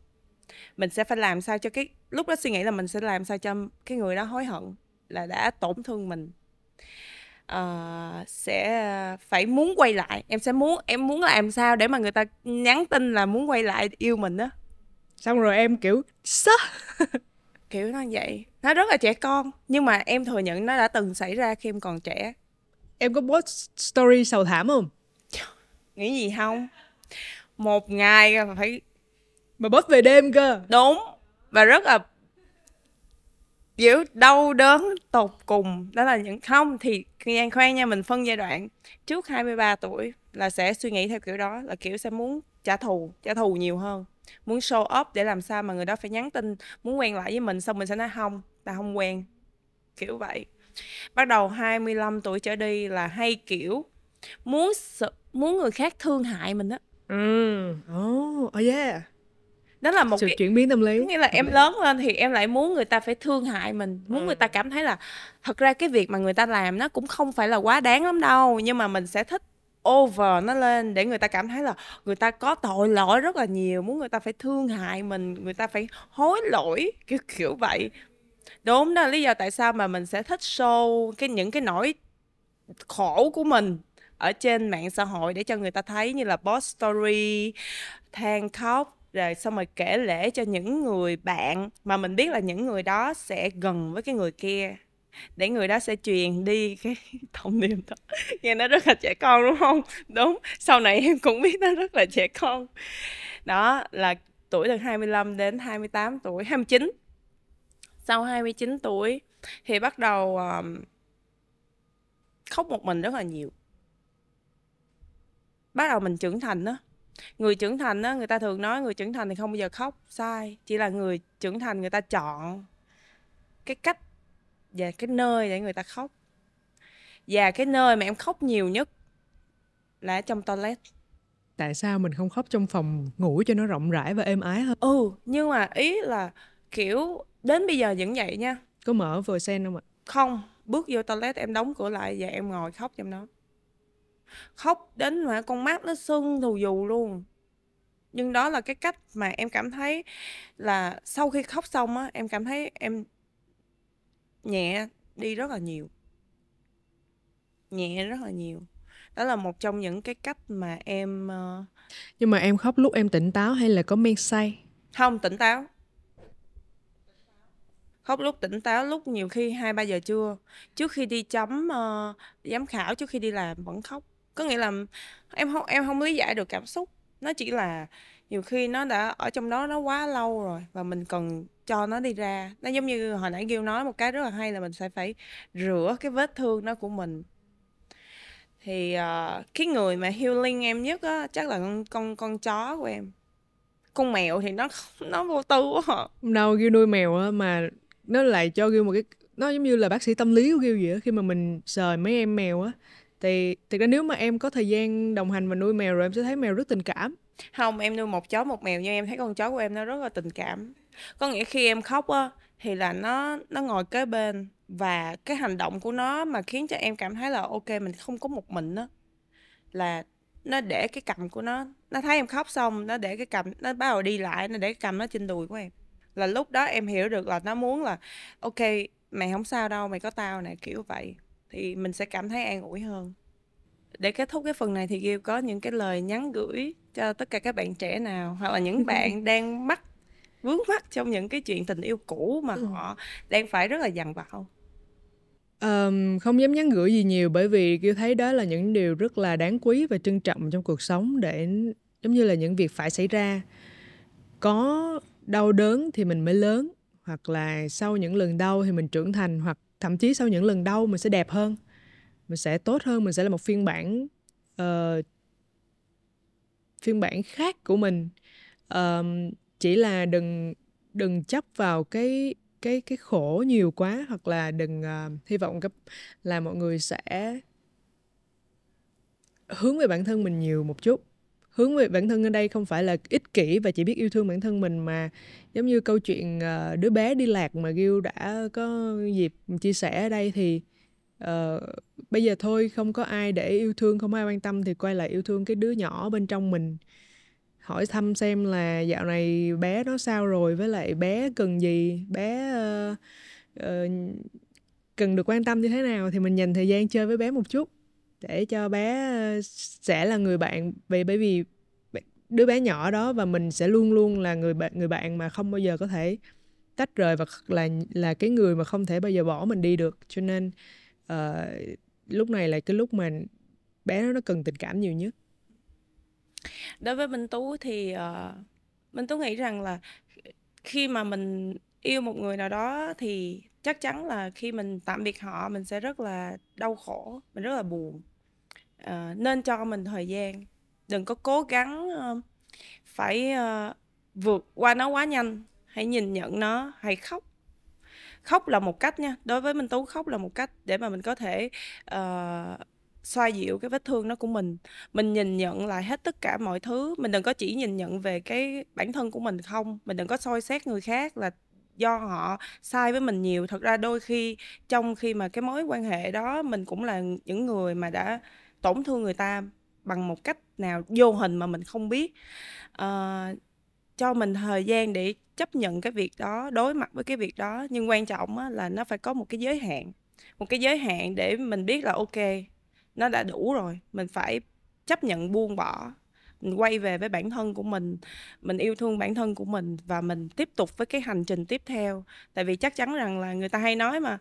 mình sẽ phải làm sao cho cái lúc đó suy nghĩ là mình sẽ làm sao cho cái người đó hối hận là đã tổn thương mình uh, sẽ phải muốn quay lại em sẽ muốn em muốn làm sao để mà người ta nhắn tin là muốn quay lại yêu mình á xong rồi em kiểu sớ kiểu nó vậy nó rất là trẻ con nhưng mà em thừa nhận nó đã từng xảy ra khi em còn trẻ em có post story sầu thảm không nghĩ gì không một ngày phải mà post về đêm cơ đúng và rất là kiểu đau đớn tột cùng đó là những không thì Giang khoan nha mình phân giai đoạn trước 23 tuổi là sẽ suy nghĩ theo kiểu đó là kiểu sẽ muốn trả thù trả thù nhiều hơn muốn show up để làm sao mà người đó phải nhắn tin muốn quen lại với mình xong mình sẽ nói không là không quen kiểu vậy bắt đầu 25 tuổi trở đi là hay kiểu muốn muốn người khác thương hại mình á ừ oh, oh yeah đó là một sự cái... chuyển biến tâm lý nghĩa là em dạ. lớn lên thì em lại muốn người ta phải thương hại mình muốn ừ. người ta cảm thấy là thật ra cái việc mà người ta làm nó cũng không phải là quá đáng lắm đâu nhưng mà mình sẽ thích over nó lên để người ta cảm thấy là người ta có tội lỗi rất là nhiều muốn người ta phải thương hại mình người ta phải hối lỗi kiểu kiểu vậy đúng đó lý do tại sao mà mình sẽ thích show cái những cái nỗi khổ của mình ở trên mạng xã hội để cho người ta thấy như là post story than khóc rồi xong rồi kể lễ cho những người bạn mà mình biết là những người đó sẽ gần với cái người kia để người đó sẽ truyền đi cái thông điệp đó nghe nó rất là trẻ con đúng không đúng sau này em cũng biết nó rất là trẻ con đó là tuổi từ 25 đến 28 tuổi 29 sau 29 tuổi thì bắt đầu um, khóc một mình rất là nhiều bắt đầu mình trưởng thành đó người trưởng thành á người ta thường nói người trưởng thành thì không bao giờ khóc sai chỉ là người trưởng thành người ta chọn cái cách và cái nơi để người ta khóc và cái nơi mà em khóc nhiều nhất là trong toilet tại sao mình không khóc trong phòng ngủ cho nó rộng rãi và êm ái hơn ừ nhưng mà ý là kiểu đến bây giờ vẫn vậy nha có mở vừa sen không ạ không bước vô toilet em đóng cửa lại và em ngồi khóc trong đó khóc đến mà con mắt nó sưng thù dù luôn nhưng đó là cái cách mà em cảm thấy là sau khi khóc xong á em cảm thấy em nhẹ đi rất là nhiều nhẹ rất là nhiều đó là một trong những cái cách mà em ờ, nhưng mà em khóc lúc em tỉnh táo hay là có men say không tỉnh táo khóc lúc tỉnh táo lúc nhiều khi hai ba giờ trưa trước khi đi chấm uh, giám khảo trước khi đi làm vẫn khóc có nghĩa là em không em không lý giải được cảm xúc nó chỉ là nhiều khi nó đã ở trong đó nó quá lâu rồi và mình cần cho nó đi ra nó giống như hồi nãy kêu nói một cái rất là hay là mình sẽ phải rửa cái vết thương đó của mình thì uh, cái người mà healing em nhất á chắc là con con con chó của em con mèo thì nó nó vô tư quá à. đâu Gil nuôi mèo á mà nó lại cho Gil một cái nó giống như là bác sĩ tâm lý của Gil vậy á khi mà mình sờ mấy em mèo á thì thực ra nếu mà em có thời gian đồng hành và nuôi mèo rồi em sẽ thấy mèo rất tình cảm không em nuôi một chó một mèo nhưng em thấy con chó của em nó rất là tình cảm có nghĩa khi em khóc á thì là nó nó ngồi kế bên và cái hành động của nó mà khiến cho em cảm thấy là ok mình không có một mình á là nó để cái cầm của nó nó thấy em khóc xong nó để cái cầm nó bắt đầu đi lại nó để cái cầm nó trên đùi của em là lúc đó em hiểu được là nó muốn là ok mày không sao đâu mày có tao nè kiểu vậy thì mình sẽ cảm thấy an ủi hơn để kết thúc cái phần này thì Gil có những cái lời nhắn gửi cho tất cả các bạn trẻ nào hoặc là những bạn đang mắc vướng mắc trong những cái chuyện tình yêu cũ mà ừ. họ đang phải rất là dằn vặt không? Um, không dám nhắn gửi gì nhiều bởi vì Gil thấy đó là những điều rất là đáng quý và trân trọng trong cuộc sống để giống như là những việc phải xảy ra có đau đớn thì mình mới lớn hoặc là sau những lần đau thì mình trưởng thành hoặc thậm chí sau những lần đau mình sẽ đẹp hơn mình sẽ tốt hơn mình sẽ là một phiên bản uh, phiên bản khác của mình uh, chỉ là đừng đừng chấp vào cái cái cái khổ nhiều quá hoặc là đừng uh, hy vọng là mọi người sẽ hướng về bản thân mình nhiều một chút hướng về bản thân ở đây không phải là ích kỷ và chỉ biết yêu thương bản thân mình mà giống như câu chuyện ờ, đứa bé đi lạc mà Gil đã có dịp chia sẻ ở đây thì uh, bây giờ thôi không có ai để yêu thương không ai quan tâm thì quay lại yêu thương cái đứa nhỏ bên trong mình hỏi thăm xem là dạo này bé nó sao rồi với lại bé cần gì bé uh, uh, cần được quan tâm như thế nào thì mình dành thời gian chơi với bé một chút để cho bé ờ, sẽ là người bạn vì bởi vì đứa bé nhỏ đó và mình sẽ luôn luôn là người bạn người bạn mà không bao giờ có thể tách rời và là là cái người mà không thể bao giờ bỏ mình đi được cho nên uh, lúc này là cái lúc mà bé nó, cần tình cảm nhiều nhất đối với minh tú thì uh, minh tú nghĩ rằng là khi mà mình yêu một người nào đó thì chắc chắn là khi mình tạm biệt họ mình sẽ rất là đau khổ mình rất là buồn uh, nên cho mình thời gian đừng có cố gắng uh, phải uh, vượt qua nó quá nhanh hãy nhìn nhận nó hãy khóc khóc là một cách nha đối với minh tú khóc là một cách để mà mình có thể uh, xoa dịu cái vết thương đó của mình mình nhìn nhận lại hết tất cả mọi thứ mình đừng có chỉ nhìn nhận về cái bản thân của mình không mình đừng có soi xét người khác là do họ sai với mình nhiều thật ra đôi khi trong khi mà cái mối quan hệ đó mình cũng là những người mà đã tổn thương người ta bằng một cách nào vô hình mà mình không biết uh, cho mình thời gian để chấp nhận cái việc đó đối mặt với cái việc đó nhưng quan trọng á, là nó phải có một cái giới hạn một cái giới hạn để mình biết là ok nó đã đủ rồi mình phải chấp nhận buông bỏ mình quay về với bản thân của mình mình yêu thương bản thân của mình và mình tiếp tục với cái hành trình tiếp theo tại vì chắc chắn rằng là người ta hay nói mà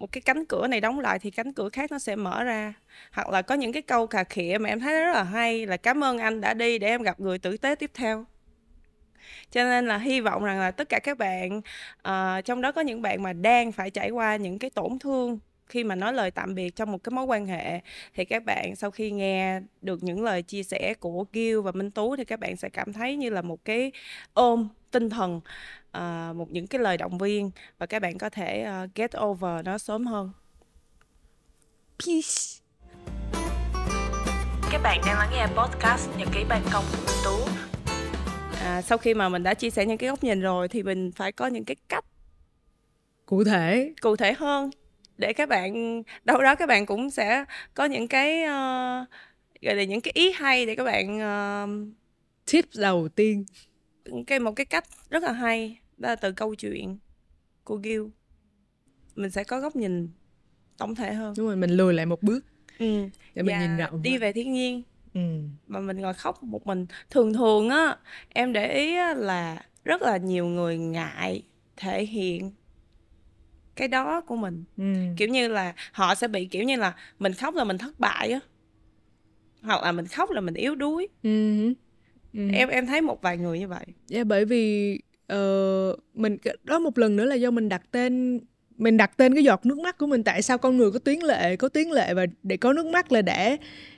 một cái cánh cửa này đóng lại thì cánh cửa khác nó sẽ mở ra hoặc là có những cái câu cà khịa mà em thấy rất là hay là cảm ơn anh đã đi để em gặp người tử tế tiếp theo cho nên là hy vọng rằng là tất cả các bạn uh, trong đó có những bạn mà đang phải trải qua những cái tổn thương khi mà nói lời tạm biệt trong một cái mối quan hệ thì các bạn sau khi nghe được những lời chia sẻ của Gil và Minh Tú thì các bạn sẽ cảm thấy như là một cái ôm tinh thần uh, một những cái lời động viên và các bạn có thể uh, get over nó sớm hơn peace các bạn đang lắng nghe podcast nhật ký ban công của Minh Tú à, sau khi mà mình đã chia sẻ những cái góc nhìn rồi thì mình phải có những cái cách cụ thể cụ thể hơn để các bạn đâu đó các bạn cũng sẽ có những cái uh, gọi là những cái ý hay để các bạn uh... tip đầu tiên cái một cái cách rất là hay đó là từ câu chuyện của Gil mình sẽ có góc nhìn tổng thể hơn đúng rồi mình lùi lại một bước ừ. để mình dạ, nhìn rộng đi về thiên nhiên ừ. mà mình ngồi khóc một mình thường thường á em để ý là rất là nhiều người ngại thể hiện cái đó của mình ừ. kiểu như là họ sẽ bị kiểu như là mình khóc là mình thất bại á hoặc là mình khóc là mình yếu đuối ừ ừ. em em thấy một vài người như vậy yeah, dạ, bởi vì uh, mình đó một lần nữa là do mình đặt tên mình đặt tên cái giọt nước mắt của mình tại sao con người có tuyến lệ có tuyến lệ và để có nước mắt là để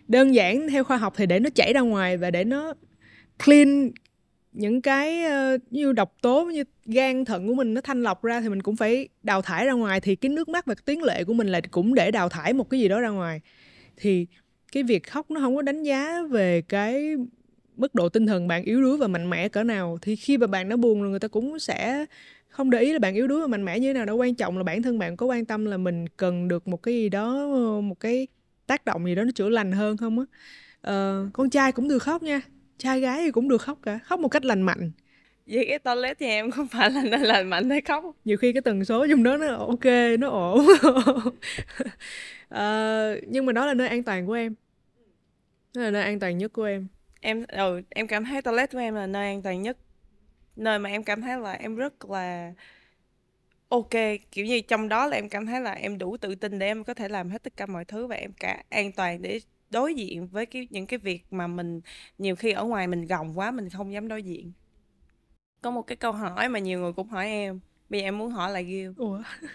đơn giản theo khoa học thì để nó chảy ra ngoài và để nó clean những cái uh, ờ, như độc tố như gan thận của mình nó thanh lọc ra thì mình cũng phải đào thải ra ngoài thì cái nước mắt và tuyến lệ của mình là cũng để đào thải một cái gì đó ra ngoài thì cái việc khóc nó không có đánh giá về cái mức độ tinh thần bạn yếu đuối và mạnh mẽ cỡ nào thì khi mà bạn nó buồn rồi người ta cũng sẽ không để ý là bạn yếu đuối và mạnh mẽ như thế nào đâu quan trọng là bản thân bạn có quan tâm là mình cần được một cái gì đó một cái tác động gì đó nó chữa lành hơn không á ờ, con trai cũng được khóc nha trai gái thì cũng được khóc cả khóc một cách lành mạnh vậy cái toilet thì em không phải là nó lành mạnh hay khóc nhiều khi cái tần số trong đó nó ok nó ổn ờ, nhưng mà đó là nơi an toàn của em đó là nơi an toàn nhất của em em ừ em cảm thấy toilet của em là nơi an toàn nhất nơi mà em cảm thấy là em rất là ok kiểu như trong đó là em cảm thấy là em đủ tự tin để em có thể làm hết tất cả mọi thứ và em cả an toàn để đối diện với cái những cái việc mà mình nhiều khi ở ngoài mình gồng quá mình không dám đối diện có một cái câu hỏi mà nhiều người cũng hỏi em bây giờ em muốn hỏi lại Gil Ủa?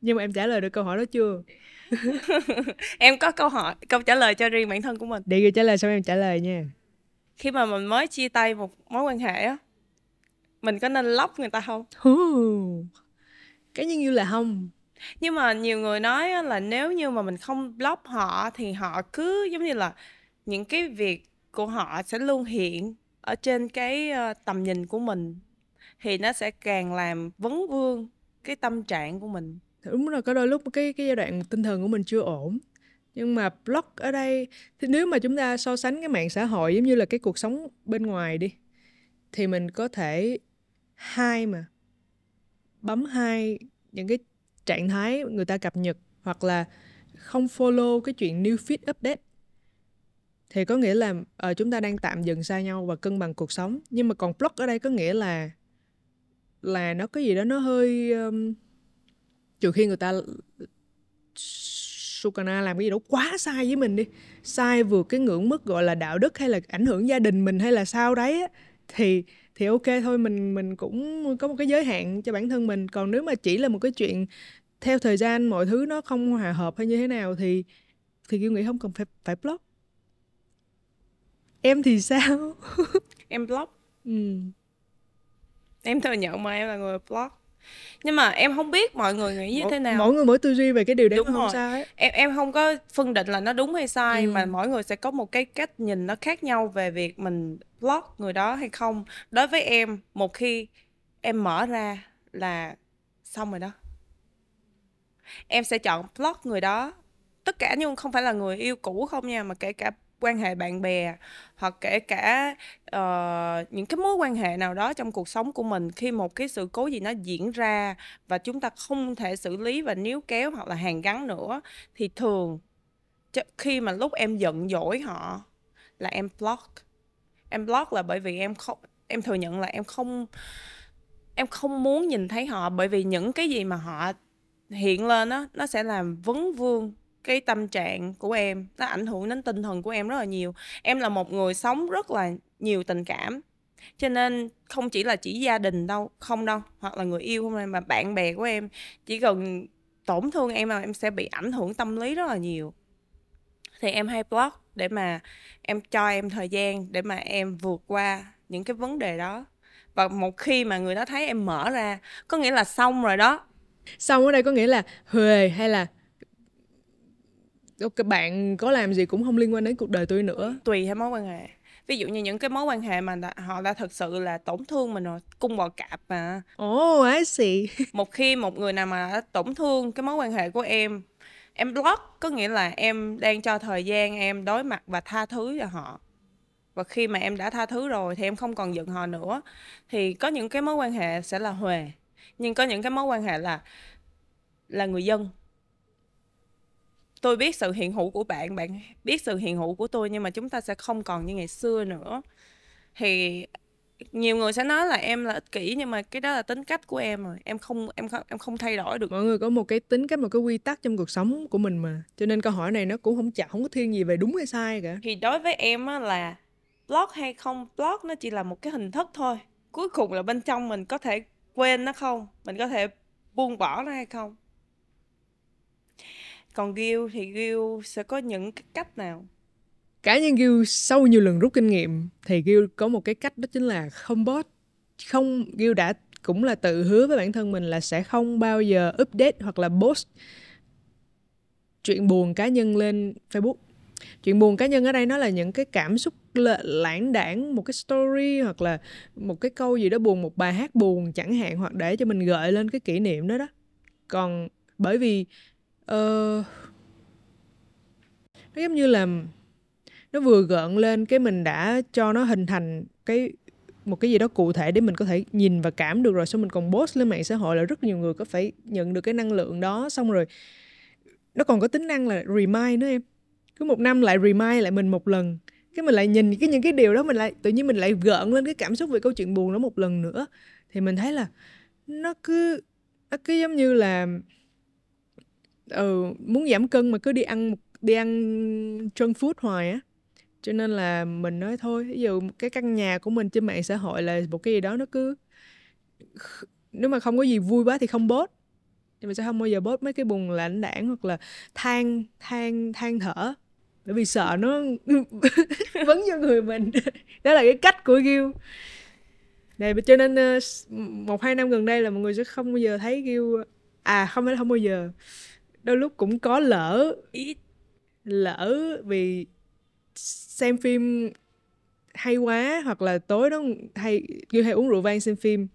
nhưng mà em trả lời được câu hỏi đó chưa em có câu hỏi câu trả lời cho riêng bản thân của mình để Gil trả lời xong em trả lời nha khi mà mình mới chia tay một mối quan hệ á mình có nên lóc người ta không cái nhiên như là không nhưng mà nhiều người nói là nếu như mà mình không block họ thì họ cứ giống như là những cái việc của họ sẽ luôn hiện ở trên cái ờ, tầm nhìn của mình thì nó sẽ càng làm vấn vương cái tâm trạng của mình đúng rồi có đôi lúc cái cái giai đoạn tinh thần của mình chưa ổn nhưng mà blog ở đây thì nếu mà chúng ta so sánh cái mạng xã hội giống như là cái cuộc sống bên ngoài đi thì mình có thể hai mà bấm hai những cái trạng thái người ta cập nhật hoặc là không follow cái chuyện new feed update thì có nghĩa là uh, chúng ta đang tạm dừng xa nhau và cân bằng cuộc sống nhưng mà còn blog ở đây có nghĩa là là nó có gì đó nó hơi um, trừ khi người ta Sukana làm cái gì đó quá sai với mình đi sai vượt cái ngưỡng mức gọi là đạo đức hay là ảnh hưởng gia đình mình hay là sao đấy thì thì ok thôi mình mình cũng có một cái giới hạn cho bản thân mình còn nếu mà chỉ là một cái chuyện theo thời gian mọi thứ nó không hòa hợp hay như thế nào thì thì Kiều nghĩ không cần phải phải block em thì sao em block ừ. em thừa nhận mà em là người block nhưng mà em không biết mọi người nghĩ như mỗi, thế nào mỗi người mỗi tư duy về cái điều đấy đúng không rồi. sao ấy. em em không có phân định là nó đúng hay sai ừ. mà mỗi người sẽ có một cái cách nhìn nó khác nhau về việc mình block người đó hay không đối với em một khi em mở ra là xong rồi đó em sẽ chọn block người đó tất cả nhưng không phải là người yêu cũ không nha mà kể cả quan hệ bạn bè hoặc kể cả uh, những cái mối quan hệ nào đó trong cuộc sống của mình khi một cái sự cố gì nó diễn ra và chúng ta không thể xử lý và níu kéo hoặc là hàn gắn nữa thì thường khi mà lúc em giận dỗi họ là em block em block là bởi vì em không em thừa nhận là em không em không muốn nhìn thấy họ bởi vì những cái gì mà họ hiện lên đó nó sẽ làm vấn vương cái tâm trạng của em nó ảnh hưởng đến tinh thần của em rất là nhiều em là một người sống rất là nhiều tình cảm cho nên không chỉ là chỉ gia đình đâu không đâu hoặc là người yêu không đâu mà bạn bè của em chỉ cần tổn thương em mà em sẽ bị ảnh hưởng tâm lý rất là nhiều thì em hay blog để mà em cho em thời gian để mà em vượt qua những cái vấn đề đó và một khi mà người đó thấy em mở ra có nghĩa là xong rồi đó xong ở đây có nghĩa là huề hay là ok bạn có làm gì cũng không liên quan đến cuộc đời tôi nữa tùy theo mối quan hệ ví dụ như những cái mối quan hệ mà đã, họ đã thật sự là tổn thương mình rồi cung bò cạp mà oh I see một khi một người nào mà đã tổn thương cái mối quan hệ của em em block có nghĩa là em đang cho thời gian em đối mặt và tha thứ cho họ và khi mà em đã tha thứ rồi thì em không còn giận họ nữa thì có những cái mối quan hệ sẽ là huề nhưng có những cái mối quan hệ là là người dân tôi biết sự hiện hữu của bạn bạn biết sự hiện hữu của tôi nhưng mà chúng ta sẽ không còn như ngày xưa nữa thì nhiều người sẽ nói là em là ích kỷ nhưng mà cái đó là tính cách của em rồi em không em không em không thay đổi được mọi người có một cái tính cách một cái quy tắc trong cuộc sống của mình mà cho nên câu hỏi này nó cũng không chả không có thiên gì về đúng hay sai cả thì đối với em á là blog hay không blog nó chỉ là một cái hình thức thôi cuối cùng là bên trong mình có thể quên nó không mình có thể buông bỏ nó hay không còn Gil thì Gil sẽ có những cái cách nào cá nhân Gil sau nhiều lần rút kinh nghiệm thì Gil có một cái cách đó chính là không post không Gil đã cũng là tự hứa với bản thân mình là sẽ không bao giờ update hoặc là post chuyện buồn cá nhân lên Facebook chuyện buồn cá nhân ở đây nó là những cái cảm xúc lãng đảng một cái story hoặc là một cái câu gì đó buồn một bài hát buồn chẳng hạn hoặc để cho mình gợi lên cái kỷ niệm đó đó còn bởi vì Ờ, nó giống như là nó vừa gợn lên cái mình đã cho nó hình thành cái một cái gì đó cụ thể để mình có thể nhìn và cảm được rồi xong mình còn post lên mạng xã hội là rất nhiều người có phải nhận được cái năng lượng đó xong rồi nó còn có tính năng là remind nữa em cứ một năm lại remind lại mình một lần cái mình lại nhìn cái những cái điều đó mình lại tự nhiên mình lại gợn lên cái cảm xúc về câu chuyện buồn đó một lần nữa thì mình thấy là nó cứ nó cứ giống như là ừ muốn giảm cân mà cứ đi ăn một- đi ăn junk food hoài á cho nên là mình nói thôi ví dụ cái căn nhà của mình trên mạng xã hội là một cái gì đó nó cứ nếu mà không có gì vui quá thì không bớt nhưng mà sẽ không bao giờ bớt mấy cái buồn lãnh đảng hoặc là than than than thở bởi vì sợ nó vấn cho người mình đó là cái cách của Gil này cho nên ờ, một hai năm gần đây là mọi người sẽ không bao giờ thấy Gil à không phải không bao giờ đôi lúc cũng có lỡ ít lỡ vì xem phim hay quá hoặc là tối đó hay như hay uống rượu vang xem phim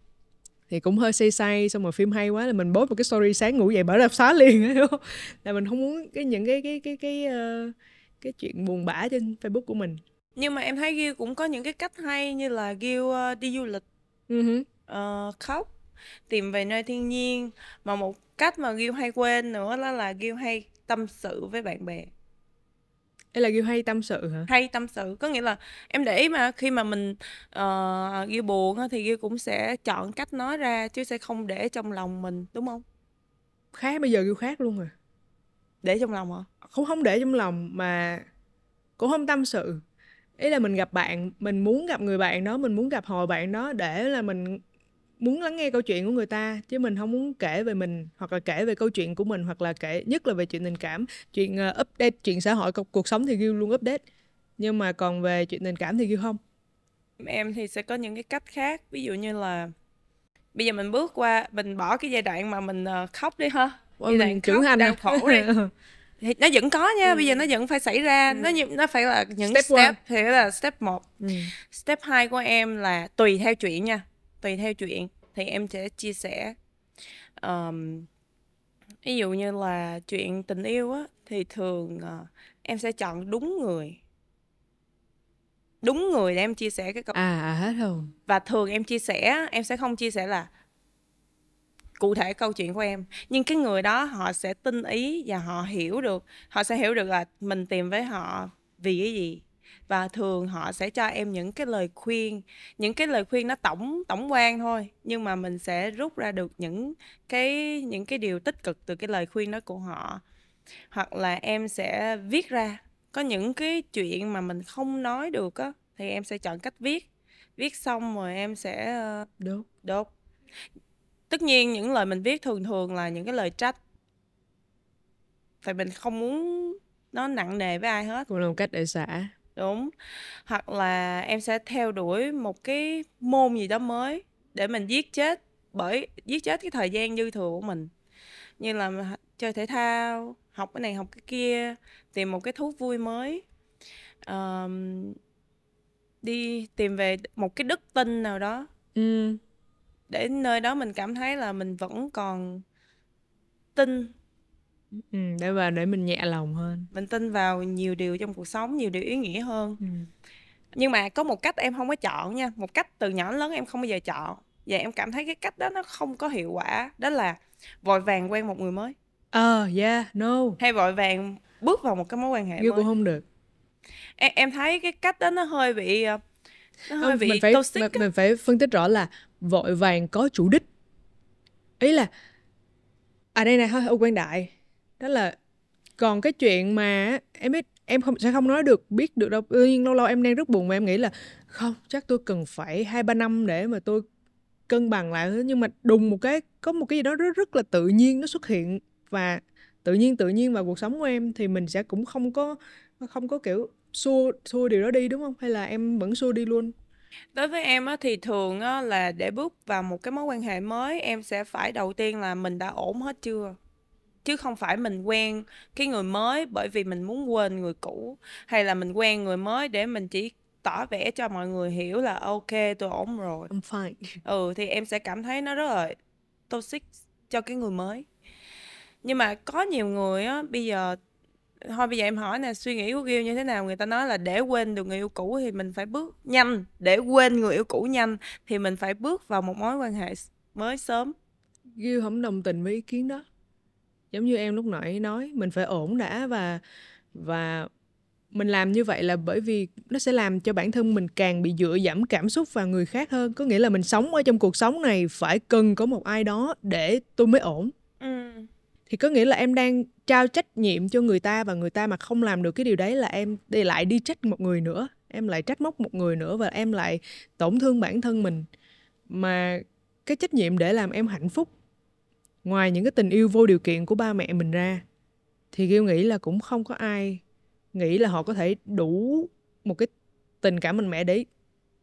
thì cũng hơi say say xong rồi phim hay quá là mình post một cái story sáng ngủ dậy mở ra xóa liền ấy, là mình không muốn cái những cái cái cái cái uh, cái chuyện buồn bã trên Facebook của mình nhưng mà em thấy Gil cũng có những cái cách hay như là Gil uh, ờ, đi du lịch uh-huh. uh, khóc tìm về nơi thiên nhiên mà một cách mà Gil hay quên nữa đó là Gil hay tâm sự với bạn bè Đây là Gil hay tâm sự hả? Hay tâm sự, có nghĩa là em để ý mà khi mà mình uh, ờ, Gil buồn thì Gil cũng sẽ chọn cách nói ra chứ sẽ không để trong lòng mình đúng không? Khác bây giờ Gil khác luôn rồi Để trong lòng hả? Không không để trong lòng mà cũng không tâm sự ý là mình gặp bạn mình muốn gặp người bạn đó mình muốn gặp hồi bạn đó để là mình muốn lắng nghe câu chuyện của người ta chứ mình không muốn kể về mình hoặc là kể về câu chuyện của mình hoặc là kể nhất là về chuyện tình cảm chuyện uh, update chuyện xã hội cuộc sống thì ghiêu luôn update nhưng mà còn về chuyện tình cảm thì ghiêu không em thì sẽ có những cái cách khác ví dụ như là bây giờ mình bước qua mình bỏ cái giai đoạn mà mình uh, khóc đi ha giai đoạn trưởng khóc, đau à. khổ đi thì nó vẫn có nha ừ. bây giờ nó vẫn phải xảy ra ừ. nó nó phải là những step, step thì là step 1 ừ. step 2 của em là tùy theo chuyện nha tùy theo chuyện thì em sẽ chia sẻ um, ví dụ như là chuyện tình yêu á thì thường uh, em sẽ chọn đúng người đúng người để em chia sẻ cái câu à, à hết luôn và thường em chia sẻ em sẽ không chia sẻ là cụ thể câu chuyện của em nhưng cái người đó họ sẽ tin ý và họ hiểu được họ sẽ hiểu được là mình tìm với họ vì cái gì và thường họ sẽ cho em những cái lời khuyên những cái lời khuyên nó tổng tổng quan thôi nhưng mà mình sẽ rút ra được những cái những cái điều tích cực từ cái lời khuyên đó của họ hoặc là em sẽ viết ra có những cái chuyện mà mình không nói được á thì em sẽ chọn cách viết viết xong rồi em sẽ ờ, đốt đốt tất nhiên những lời mình viết thường thường là những cái lời trách tại mình không muốn nó nặng nề với ai hết cũng là một cách để xả đúng hoặc là em sẽ theo đuổi một cái môn gì đó mới để mình giết chết bởi giết chết cái thời gian dư thừa của mình như là chơi thể thao học cái này học cái kia tìm một cái thú vui mới um, đi tìm về một cái đức tin nào đó ừ. để nơi đó mình cảm thấy là mình vẫn còn tin Ừ, để mà để mình nhẹ lòng hơn. Mình tin vào nhiều điều trong cuộc sống, nhiều điều ý nghĩa hơn. Ừ. Nhưng mà có một cách em không có chọn nha, một cách từ nhỏ đến lớn em không bao giờ chọn. Và em cảm thấy cái cách đó nó không có hiệu quả, đó là vội vàng quen một người mới. Ờ, uh, yeah, no. Hay vội vàng bước vào một cái mối quan hệ Như mới. cũng không được. Em, em thấy cái cách đó nó hơi bị ờ, nó hơi không, ừ, bị mình phải toxic mình, mình phải phân tích rõ là vội vàng có chủ đích. Ý là à đây này hơi, hơi quan đại đó là còn cái chuyện mà em biết em không sẽ không nói được biết được đâu tự nhiên lâu lâu em đang rất buồn mà em nghĩ là không chắc tôi cần phải hai ba năm để mà tôi cân bằng lại nhưng mà đùng một cái có một cái gì đó rất rất là tự nhiên nó xuất hiện và tự nhiên tự nhiên vào cuộc sống của em thì mình sẽ cũng không có không có kiểu xua xua điều đó đi đúng không hay là em vẫn xua đi luôn đối với em á, thì thường á, là để bước vào một cái mối quan hệ mới em sẽ phải đầu tiên là mình đã ổn hết chưa chứ không phải mình quen cái người mới bởi vì mình muốn quên người cũ hay là mình quen người mới để mình chỉ tỏ vẻ cho mọi người hiểu là ok tôi ổn rồi I'm fine. ừ thì em sẽ cảm thấy nó rất là toxic cho cái người mới nhưng mà có nhiều người á bây giờ thôi bây giờ em hỏi nè suy nghĩ của Gil như thế nào người ta nói là để quên được người yêu cũ thì mình phải bước nhanh để quên người yêu cũ nhanh thì mình phải bước vào một mối quan hệ mới sớm Gil không đồng tình với ý kiến đó giống như em lúc nãy nói mình phải ổn đã và và mình làm như vậy là bởi vì nó sẽ làm cho bản thân mình càng bị dựa dẫm cảm xúc vào người khác hơn có nghĩa là mình sống ở trong cuộc sống này phải cần có một ai đó để tôi mới ổn ừ. thì có nghĩa là em đang trao trách nhiệm cho người ta và người ta mà không làm được cái điều đấy là em đi lại đi trách một người nữa em lại trách móc một người nữa và em lại tổn thương bản thân mình mà cái trách nhiệm để làm em hạnh phúc ngoài những cái tình yêu vô điều kiện của ba mẹ mình ra thì kêu nghĩ là cũng không có ai nghĩ là họ có thể đủ một cái tình cảm mạnh mẽ để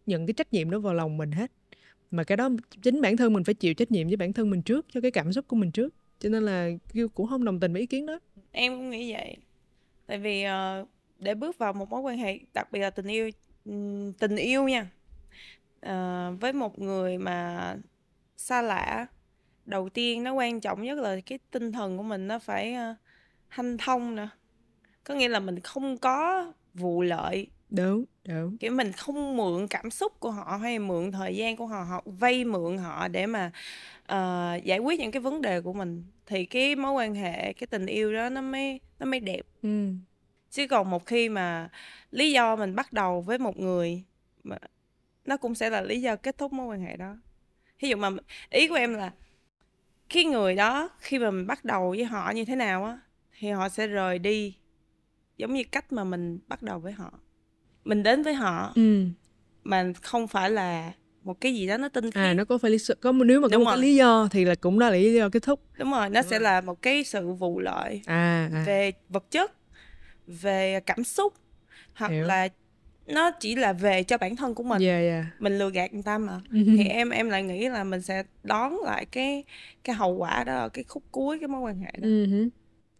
nhận cái trách nhiệm đó vào lòng mình hết mà cái đó chính bản thân mình phải chịu trách nhiệm với bản thân mình trước cho cái cảm xúc của mình trước cho nên là kêu cũng không đồng tình với ý kiến đó em cũng nghĩ vậy tại vì uh, để bước vào một mối quan hệ đặc biệt là tình yêu tình yêu nha uh, với một người mà xa lạ đầu tiên nó quan trọng nhất là cái tinh thần của mình nó phải ờ, hanh thông nè có nghĩa là mình không có vụ lợi đúng đúng kiểu mình không mượn cảm xúc của họ hay mượn thời gian của họ họ vay mượn họ để mà ờ, giải quyết những cái vấn đề của mình thì cái mối quan hệ cái tình yêu đó nó mới nó mới đẹp ừ chứ còn một khi mà lý do mình bắt đầu với một người mà nó cũng sẽ là lý do kết thúc mối quan hệ đó ví dụ mà ý của em là cái người đó khi mà mình bắt đầu với họ như thế nào á thì họ sẽ rời đi giống như cách mà mình bắt đầu với họ mình đến với họ ừ. mà không phải là một cái gì đó nó tinh à, khiết à nó có phải lý sự có nếu mà có một cái lý do thì là cũng đó là lý do kết thúc đúng rồi nó đúng sẽ rồi. là một cái sự vụ lợi à, à. về vật chất về cảm xúc hoặc Hiểu. là nó chỉ là về cho bản thân của mình yeah, yeah. mình lừa gạt người ta mà ừ. thì em em lại nghĩ là mình sẽ đón lại cái cái hậu quả đó cái khúc cuối cái mối quan hệ đó ừ.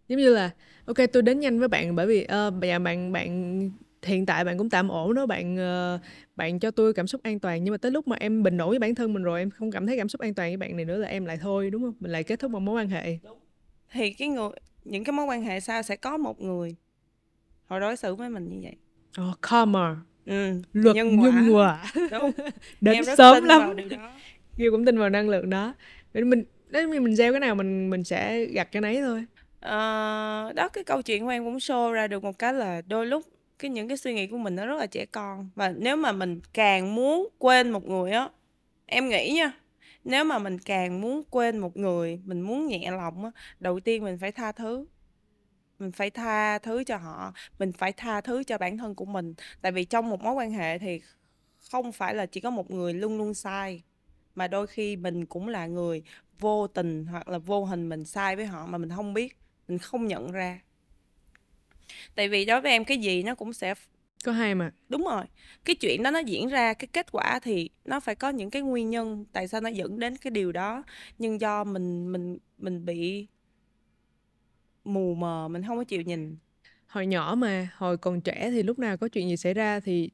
giống như là ok tôi đến nhanh với bạn bởi vì uh, ờ, bạn bạn bạn hiện tại bạn cũng tạm ổn đó bạn ờ, bạn cho tôi cảm xúc an toàn nhưng mà tới lúc mà em bình ổn với bản thân mình rồi em không cảm thấy cảm xúc an toàn với bạn này nữa là em lại thôi đúng không mình lại kết thúc một mối quan hệ thì cái người những cái mối quan hệ sao sẽ có một người họ đối xử với mình như vậy oh, karma ừ, luật nhân quả, nhân quả. đến em sớm lắm Ghi cũng tin vào năng lượng đó mình nếu mình gieo cái nào mình mình sẽ gặt cái nấy thôi à, đó cái câu chuyện của em cũng show ra được một cái là đôi lúc cái những cái suy nghĩ của mình nó rất là trẻ con và nếu mà mình càng muốn quên một người á em nghĩ nha nếu mà mình càng muốn quên một người mình muốn nhẹ lòng á đầu tiên mình phải tha thứ mình phải tha thứ cho họ mình phải tha thứ cho bản thân của mình tại vì trong một mối quan hệ thì không phải là chỉ có một người luôn luôn sai mà đôi khi mình cũng là người vô tình hoặc là vô hình mình sai với họ mà mình không biết mình không nhận ra tại vì đối với em cái gì nó cũng sẽ có hai mà đúng rồi cái chuyện đó nó diễn ra cái kết quả thì nó phải có những cái nguyên nhân tại sao nó dẫn đến cái điều đó nhưng do mình mình mình bị mù mờ mình không có chịu nhìn hồi nhỏ mà hồi còn trẻ thì lúc nào có chuyện gì xảy ra thì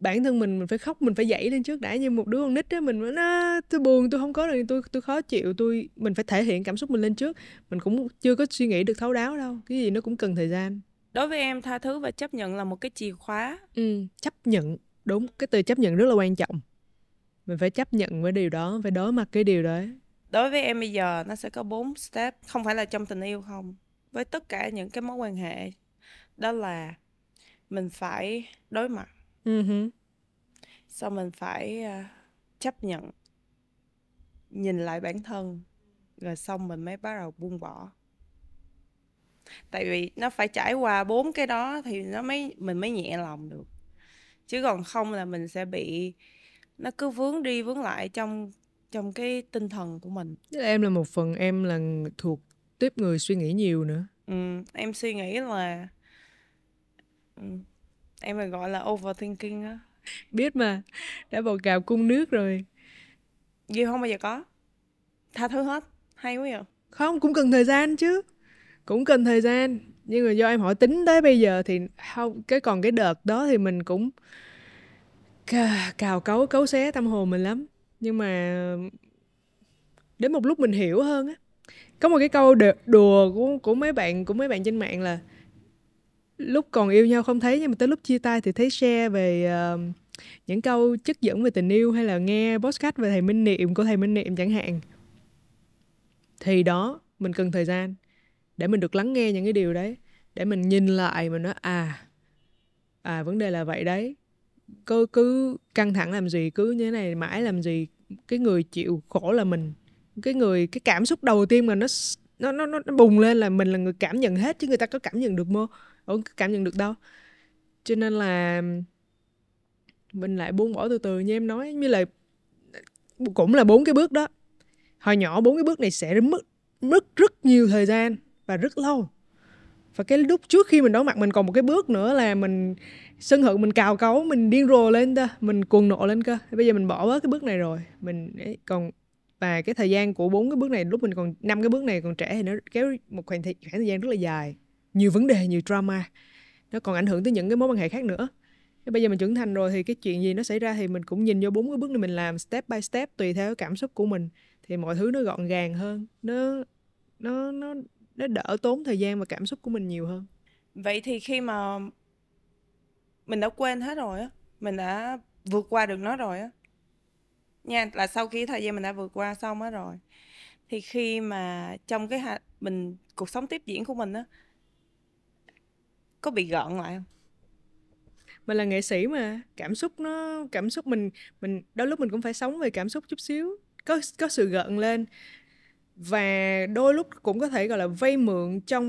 bản thân mình mình phải khóc mình phải dậy lên trước đã như một đứa con nít á mình nói à, tôi buồn tôi không có được tôi tôi khó chịu tôi mình phải thể hiện cảm xúc mình lên trước mình cũng chưa có suy nghĩ được thấu đáo đâu cái gì nó cũng cần thời gian đối với em tha thứ và chấp nhận là một cái chìa khóa ừ, chấp nhận đúng cái từ chấp nhận rất là quan trọng mình phải chấp nhận với điều đó phải đối mặt cái điều đấy đối với em bây giờ nó sẽ có bốn step không phải là trong tình yêu không với tất cả những cái mối quan hệ đó là mình phải đối mặt uh-huh. Ừ sau mình phải à, chấp nhận nhìn lại bản thân rồi xong mình mới bắt đầu buông bỏ tại vì nó phải trải qua bốn cái đó thì nó mới mình mới nhẹ lòng được chứ còn không là mình sẽ bị nó cứ vướng đi vướng lại trong trong cái tinh thần của mình em là một phần em là thuộc tiếp người suy nghĩ nhiều nữa ừ, em suy nghĩ là ừ, em là gọi là overthinking á biết mà đã bầu cào cung nước rồi Gì không bao giờ có tha thứ hết hay quá vậy không cũng cần thời gian chứ cũng cần thời gian nhưng mà do em hỏi tính tới bây giờ thì không cái còn cái đợt đó thì mình cũng cào cấu cấu xé tâm hồn mình lắm nhưng mà đến một lúc mình hiểu hơn á có một cái câu đùa của của mấy bạn của mấy bạn trên mạng là lúc còn yêu nhau không thấy nhưng mà tới lúc chia tay thì thấy share về uh, những câu chất dẫn về tình yêu hay là nghe podcast về thầy Minh Niệm của thầy Minh Niệm chẳng hạn thì đó mình cần thời gian để mình được lắng nghe những cái điều đấy để mình nhìn lại mình nói à à vấn đề là vậy đấy cứ cứ căng thẳng làm gì cứ như thế này mãi làm gì cái người chịu khổ là mình cái người cái cảm xúc đầu tiên mà nó nó nó nó bùng lên là mình là người cảm nhận hết chứ người ta có cảm nhận được mô không cảm nhận được đâu cho nên là mình lại buông bỏ từ từ như em nói như là cũng là bốn cái bước đó hồi nhỏ bốn cái bước này sẽ mất mất rất nhiều thời gian và rất lâu và cái lúc trước khi mình đối mặt mình còn một cái bước nữa là mình sân hận mình cào cấu mình điên rồ lên ta mình cuồng nộ lên cơ bây giờ mình bỏ bớt cái bước này rồi mình ấy, còn và cái thời gian của bốn cái bước này lúc mình còn năm cái bước này còn trẻ thì nó kéo một khoảng thời, khoảng thời gian rất là dài nhiều vấn đề nhiều drama nó còn ảnh hưởng tới những cái mối quan hệ khác nữa bây giờ mình trưởng thành rồi thì cái chuyện gì nó xảy ra thì mình cũng nhìn vô bốn cái bước này mình làm step by step tùy theo cảm xúc của mình thì mọi thứ nó gọn gàng hơn nó nó nó nó đỡ tốn thời gian và cảm xúc của mình nhiều hơn vậy thì khi mà mình đã quên hết rồi á mình đã vượt qua được nó rồi á nha là sau khi thời gian mình đã vượt qua xong á rồi thì khi mà trong cái mình cuộc sống tiếp diễn của mình á có bị gợn lại không mình là nghệ sĩ mà cảm xúc nó cảm xúc mình mình đôi lúc mình cũng phải sống về cảm xúc chút xíu có có sự gợn lên và đôi lúc cũng có thể gọi là vay mượn trong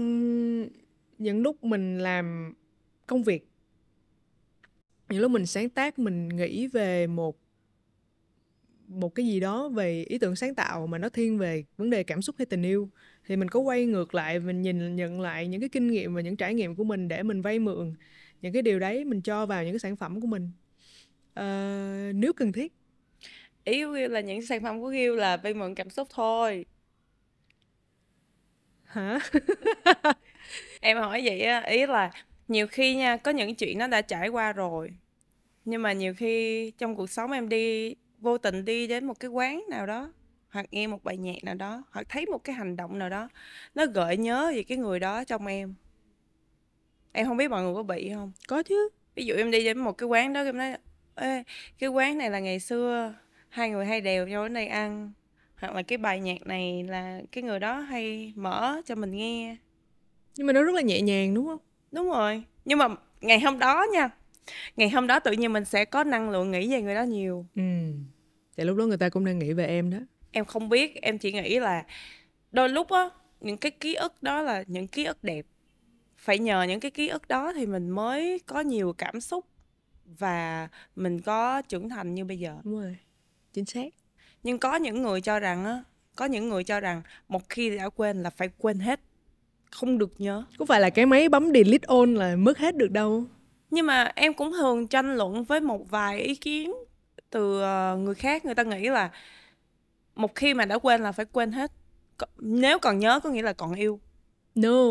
những lúc mình làm công việc những lúc mình sáng tác mình nghĩ về một một cái gì đó về ý tưởng sáng tạo mà nó thiên về vấn đề cảm xúc hay tình yêu thì mình có quay ngược lại mình nhìn nhận lại những cái kinh nghiệm và những trải nghiệm của mình để mình vay mượn những cái điều đấy mình cho vào những cái sản phẩm của mình à, nếu cần thiết ý của Ghiêu là những sản phẩm của Ghiêu là vay mượn cảm xúc thôi hả em hỏi vậy á ý là nhiều khi nha có những chuyện nó đã trải qua rồi nhưng mà nhiều khi trong cuộc sống em đi vô tình đi đến một cái quán nào đó hoặc nghe một bài nhạc nào đó hoặc thấy một cái hành động nào đó nó gợi nhớ về cái người đó trong em em không biết mọi người có bị không có chứ ví dụ em đi đến một cái quán đó em nói Ê, cái quán này là ngày xưa hai người hay đều nhau đến đây ăn hoặc là cái bài nhạc này là cái người đó hay mở cho mình nghe nhưng mà nó rất là nhẹ nhàng đúng không đúng rồi nhưng mà ngày hôm đó nha ngày hôm đó tự nhiên mình sẽ có năng lượng nghĩ về người đó nhiều ừ tại lúc đó người ta cũng đang nghĩ về em đó em không biết em chỉ nghĩ là đôi lúc á những cái ký ức đó là những ký ức đẹp phải nhờ những cái ký ức đó thì mình mới có nhiều cảm xúc và mình có trưởng thành như bây giờ đúng rồi chính xác nhưng có những người cho rằng á có những người cho rằng một khi đã quên là phải quên hết không được nhớ có phải là cái máy bấm delete on là mất hết được đâu nhưng mà em cũng thường tranh luận với một vài ý kiến từ ờ, người khác người ta nghĩ là một khi mà đã quên là phải quên hết nếu còn nhớ có nghĩa là còn yêu no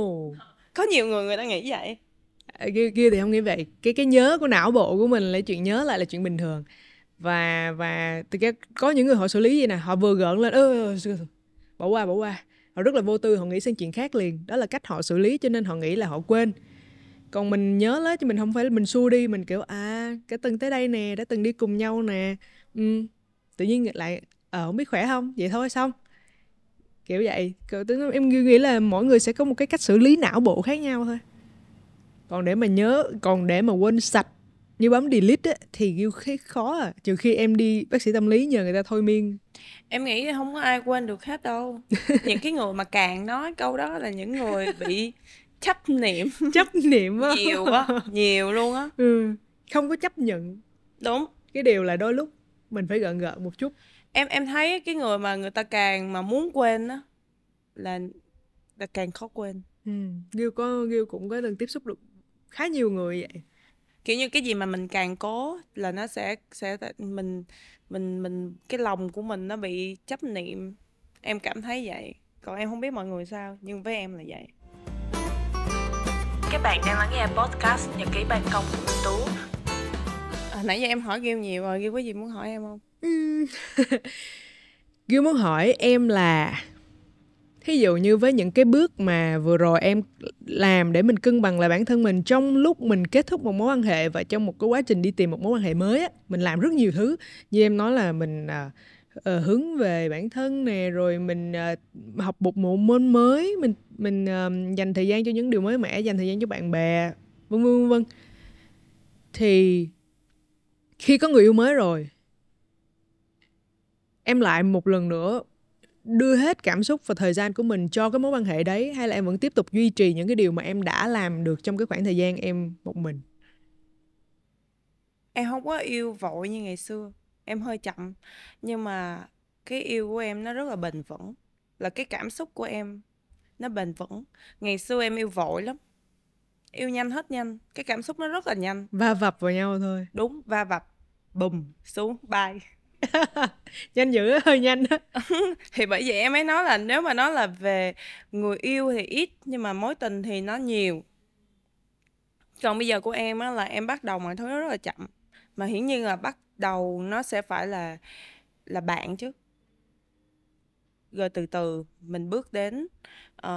có nhiều người người ta nghĩ vậy ờ, kia kia thì không nghĩ vậy cái cái nhớ của não bộ của mình là chuyện nhớ lại là chuyện bình thường và và từ cái có những người họ xử lý gì nè họ vừa gợn lên ơ bỏ qua bỏ qua họ rất là vô tư họ nghĩ sang chuyện khác liền đó là cách họ xử lý cho nên họ nghĩ là họ quên còn mình nhớ lấy chứ mình không phải mình xua đi mình kiểu à cái từng tới đây nè đã từng đi cùng nhau nè ừ, tự nhiên lại ờ à, không biết khỏe không vậy thôi xong kiểu vậy kiểu, em nghĩ là mỗi người sẽ có một cái cách xử lý não bộ khác nhau thôi còn để mà nhớ còn để mà quên sạch như bấm delete á, thì Gil thấy khó à trừ khi em đi bác sĩ tâm lý nhờ người ta thôi miên em nghĩ không có ai quên được hết đâu những cái người mà càng nói câu đó là những người bị chấp niệm chấp niệm quá nhiều quá nhiều luôn á ừ. không có chấp nhận đúng cái điều là đôi lúc mình phải gợn gợn một chút em em thấy cái người mà người ta càng mà muốn quên á là là càng khó quên ừ. Gil có Gil cũng có lần tiếp xúc được khá nhiều người vậy kiểu như cái gì mà mình càng cố là nó sẽ sẽ mình mình mình cái lòng của mình nó bị chấp niệm em cảm thấy vậy còn em không biết mọi người sao nhưng với em là vậy các bạn đang lắng nghe podcast nhật ký ban công của Minh Tú à, nãy giờ em hỏi Gil nhiều rồi Gil có gì muốn hỏi em không ừ. muốn hỏi em là thí dụ như với những cái bước mà vừa rồi em làm để mình cân bằng lại bản thân mình trong lúc mình kết thúc một mối quan hệ và trong một cái quá trình đi tìm một mối quan hệ mới á mình làm rất nhiều thứ như em nói là mình à, à, hướng về bản thân nè rồi mình à, học một bộ môn mới mình mình à, dành thời gian cho những điều mới mẻ dành thời gian cho bạn bè vân vân vân thì khi có người yêu mới rồi em lại một lần nữa đưa hết cảm xúc và thời gian của mình cho cái mối quan hệ đấy hay là em vẫn tiếp tục duy trì những cái điều mà em đã làm được trong cái khoảng thời gian em một mình em không có yêu vội như ngày xưa em hơi chậm nhưng mà cái yêu của em nó rất là bền vững là cái cảm xúc của em nó bền vững ngày xưa em yêu vội lắm yêu nhanh hết nhanh cái cảm xúc nó rất là nhanh va vập vào nhau thôi đúng va vập bùm xuống bye nhanh dữ hơi nhanh đó thì bởi vậy em ấy nói là nếu mà nó là về người yêu thì ít nhưng mà mối tình thì nó nhiều còn bây giờ của em á là em bắt đầu mọi thứ rất là chậm mà hiển nhiên là bắt đầu nó sẽ phải là là bạn chứ rồi từ từ mình bước đến uh,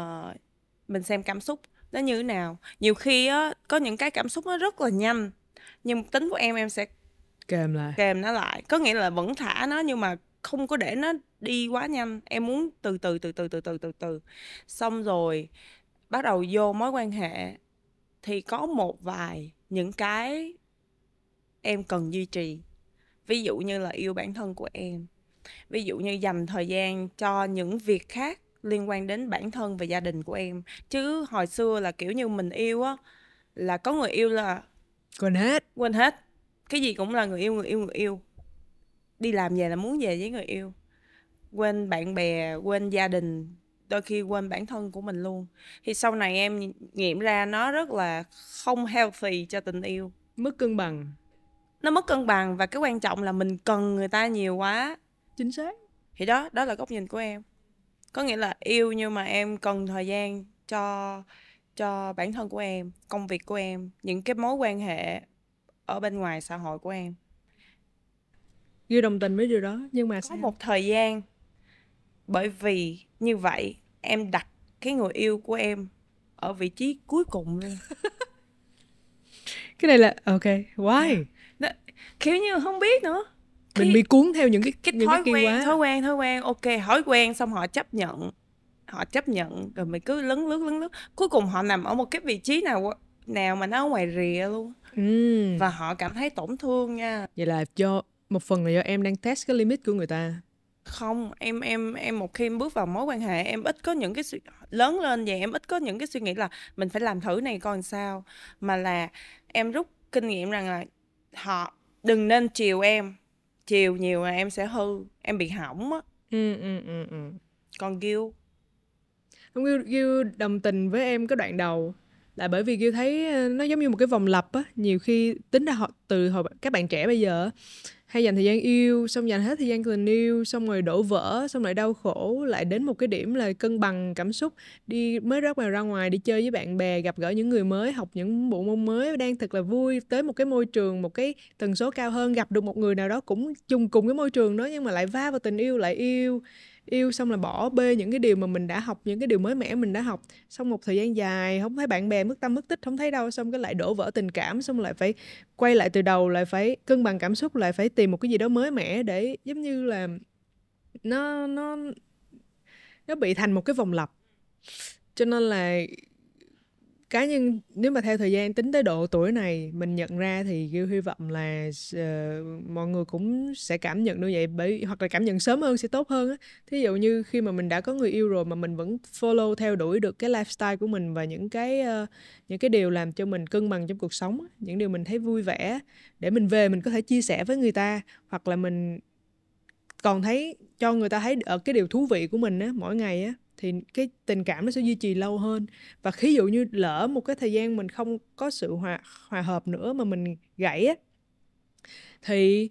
mình xem cảm xúc nó như thế nào nhiều khi á có những cái cảm xúc nó rất là nhanh nhưng tính của em em sẽ kèm lại kèm nó lại có nghĩa là vẫn thả nó nhưng mà không có để nó đi quá nhanh em muốn từ từ từ từ từ từ từ từ xong rồi bắt đầu vô mối quan hệ thì có một vài những cái em cần duy trì ví dụ như là yêu bản thân của em ví dụ như dành thời gian cho những việc khác liên quan đến bản thân và gia đình của em chứ hồi xưa là kiểu như mình yêu á là có người yêu là quên hết quên hết cái gì cũng là người yêu người yêu người yêu đi làm về là muốn về với người yêu quên bạn bè quên gia đình đôi khi quên bản thân của mình luôn thì sau này em nghiệm ra nó rất là không healthy cho tình yêu mất cân bằng nó mất cân bằng và cái quan trọng là mình cần người ta nhiều quá chính xác thì đó đó là góc nhìn của em có nghĩa là yêu nhưng mà em cần thời gian cho cho bản thân của em công việc của em những cái mối quan hệ ở bên ngoài xã hội của em Duy đồng tình với điều đó nhưng mà có sao? một thời gian bởi vì như vậy em đặt cái người yêu của em ở vị trí cuối cùng luôn cái này là ok why Đó, dạ. kiểu như không biết nữa mình bị cuốn theo những cái cái những thói cái quen quá. thói quen thói quen ok thói quen xong họ chấp nhận họ chấp nhận rồi mình cứ lấn lướt lấn lướt cuối cùng họ nằm ở một cái vị trí nào nào mà nó ở ngoài rìa luôn và họ cảm thấy tổn thương nha. Vậy là do một phần là do em đang test cái limit của người ta. Không, em em em một khi em bước vào mối quan hệ em ít có những cái suy lớn lên vậy em ít có những cái suy nghĩ là mình phải làm thử này coi sao mà là em rút kinh nghiệm rằng là họ đừng nên chiều em chiều nhiều là em sẽ hư em bị hỏng á Ừ ừ ừ ừ. còn Gil Không Gil, Gil đồng tình với em cái đoạn đầu là bởi vì Kiều thấy ờ, nó giống như một cái vòng lặp á nhiều khi tính ra họ từ hồi các bạn trẻ bây giờ hay dành thời gian yêu xong dành hết thời gian tình yêu xong rồi đổ vỡ xong lại đau khổ lại đến một cái điểm là cân bằng cảm xúc đi mới ra ngoài ra ngoài đi chơi với bạn bè gặp gỡ những người mới học những bộ môn mới đang thật là vui tới một cái môi trường một cái tần số cao hơn gặp được một người nào đó cũng chung cùng cái môi trường đó nhưng mà lại va vào tình yêu lại yêu yêu xong là bỏ bê những cái điều mà mình đã học những cái điều mới mẻ mình đã học xong một thời gian dài không thấy bạn bè mất tâm mất tích không thấy đâu xong cái lại đổ vỡ tình cảm xong lại phải quay lại từ đầu lại phải cân bằng cảm xúc lại phải tìm một cái gì đó mới mẻ để giống như là nó nó nó bị thành một cái vòng lặp cho nên là cá nhân nếu mà theo thời gian tính tới độ tuổi này mình nhận ra thì kêu hy vọng là uh, mọi người cũng sẽ cảm nhận như vậy bởi hoặc là cảm nhận sớm hơn sẽ tốt hơn á thí dụ như khi mà mình đã có người yêu rồi mà mình vẫn follow theo đuổi được cái lifestyle của mình và những cái uh, những cái điều làm cho mình cân bằng trong cuộc sống những điều mình thấy vui vẻ để mình về mình có thể chia sẻ với người ta hoặc là mình còn thấy cho người ta thấy ở cái điều thú vị của mình á mỗi ngày á thì cái tình cảm nó sẽ duy trì lâu hơn và khi dụ như lỡ một cái thời gian mình không có sự hòa hòa hợp nữa mà mình gãy á thì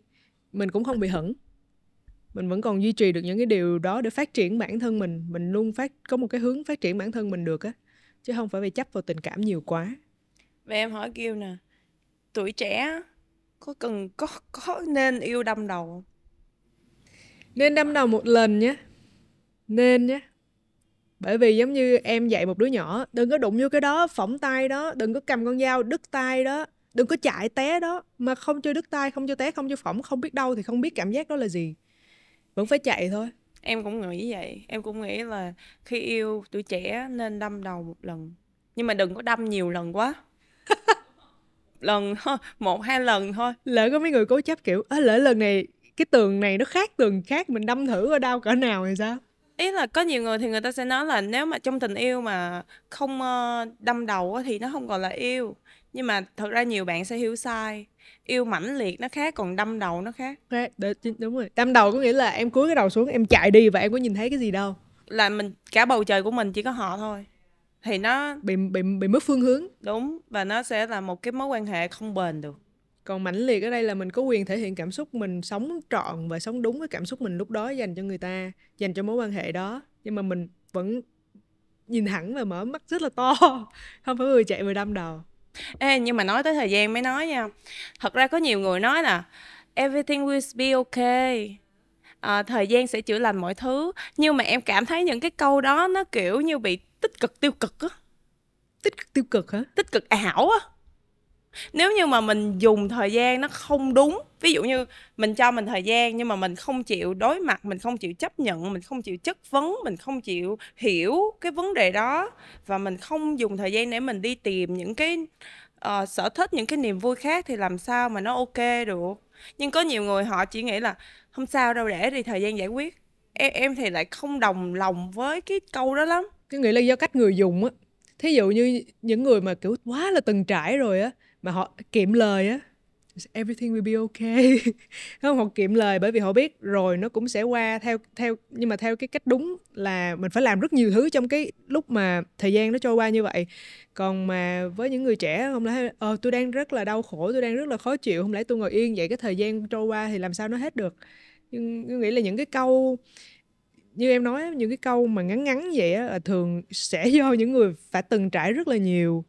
mình cũng không bị hững mình vẫn còn duy trì được những cái điều đó để phát triển bản thân mình mình luôn phát có một cái hướng phát triển bản thân mình được á chứ không phải bị chấp vào tình cảm nhiều quá vậy em hỏi kêu nè tuổi trẻ có cần có có nên yêu đâm đầu không nên đâm đầu một lần nhé nên nhé bởi vì giống như em dạy một đứa nhỏ đừng có đụng vô cái đó phỏng tay đó đừng có cầm con dao đứt tay đó đừng có chạy té đó mà không cho đứt tay không cho té không cho phỏng không biết đâu thì không biết cảm giác đó là gì vẫn phải chạy thôi em cũng nghĩ vậy em cũng nghĩ là khi yêu tuổi trẻ nên đâm đầu một lần nhưng mà đừng có đâm nhiều lần quá lần thôi một hai lần thôi lỡ có mấy người cố chấp kiểu à, lỡ lần này cái tường này nó khác tường khác mình đâm thử ở đau cỡ nào thì sao ý là có nhiều người thì người ta sẽ nói là nếu mà trong tình yêu mà không ờ, đâm đầu thì nó không còn là yêu nhưng mà thật ra nhiều bạn sẽ hiểu sai yêu mãnh liệt nó khác còn đâm đầu nó khác đúng rồi đâm đầu có nghĩa là em cúi cái đầu xuống em chạy đi và em có nhìn thấy cái gì đâu là mình cả bầu trời của mình chỉ có họ thôi thì nó bị bị bị mất phương hướng đúng và nó sẽ là một cái mối quan hệ không bền được còn mãnh liệt ở đây là mình có quyền thể hiện cảm xúc mình sống trọn và sống đúng với cảm xúc mình lúc đó dành cho người ta dành cho mối quan hệ đó nhưng mà mình vẫn nhìn thẳng và mở mắt rất là to không phải vừa chạy vừa đâm đầu Ê, nhưng mà nói tới thời gian mới nói nha thật ra có nhiều người nói là everything will be okay à, thời gian sẽ chữa lành mọi thứ nhưng mà em cảm thấy những cái câu đó nó kiểu như bị tích cực tiêu cực á tích cực tiêu cực hả tích cực ảo á nếu như mà mình dùng thời gian nó không đúng ví dụ như mình cho mình thời gian nhưng mà mình không chịu đối mặt mình không chịu chấp nhận mình không chịu chất vấn mình không chịu hiểu cái vấn đề đó và mình không dùng thời gian để mình đi tìm những cái uh, sở thích những cái niềm vui khác thì làm sao mà nó ok được nhưng có nhiều người họ chỉ nghĩ là không sao đâu để đi thời gian giải quyết em em thì lại không đồng lòng với cái câu đó lắm cái nghĩ là do cách người dùng á thí dụ như những người mà kiểu quá là từng trải rồi á mà họ kiệm lời á everything will be okay không họ kiệm lời bởi vì họ biết rồi nó cũng sẽ qua theo theo nhưng mà theo cái cách đúng là mình phải làm rất nhiều thứ trong cái lúc mà thời gian nó trôi qua như vậy còn mà với những người trẻ không lẽ ờ tôi đang rất là đau khổ tôi đang rất là khó chịu không lẽ tôi ngồi yên vậy cái thời gian trôi qua thì làm sao nó hết được nhưng tôi nghĩ là những cái câu như em nói những cái câu mà ngắn ngắn vậy á thường sẽ do những người phải từng trải rất là nhiều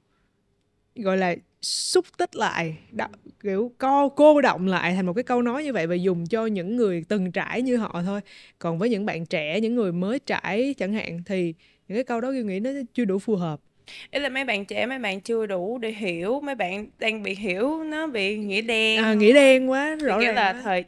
gọi là xúc tích lại đọc, kiểu co cô động lại thành một cái câu nói như vậy và dùng cho những người từng trải như họ thôi còn với những bạn trẻ những người mới trải chẳng hạn thì những cái câu đó tôi nghĩ nó chưa đủ phù hợp ý là mấy bạn trẻ mấy bạn chưa đủ để hiểu mấy bạn đang bị hiểu nó bị nghĩa đen à, nghĩa đen quá rõ ràng là quá. thời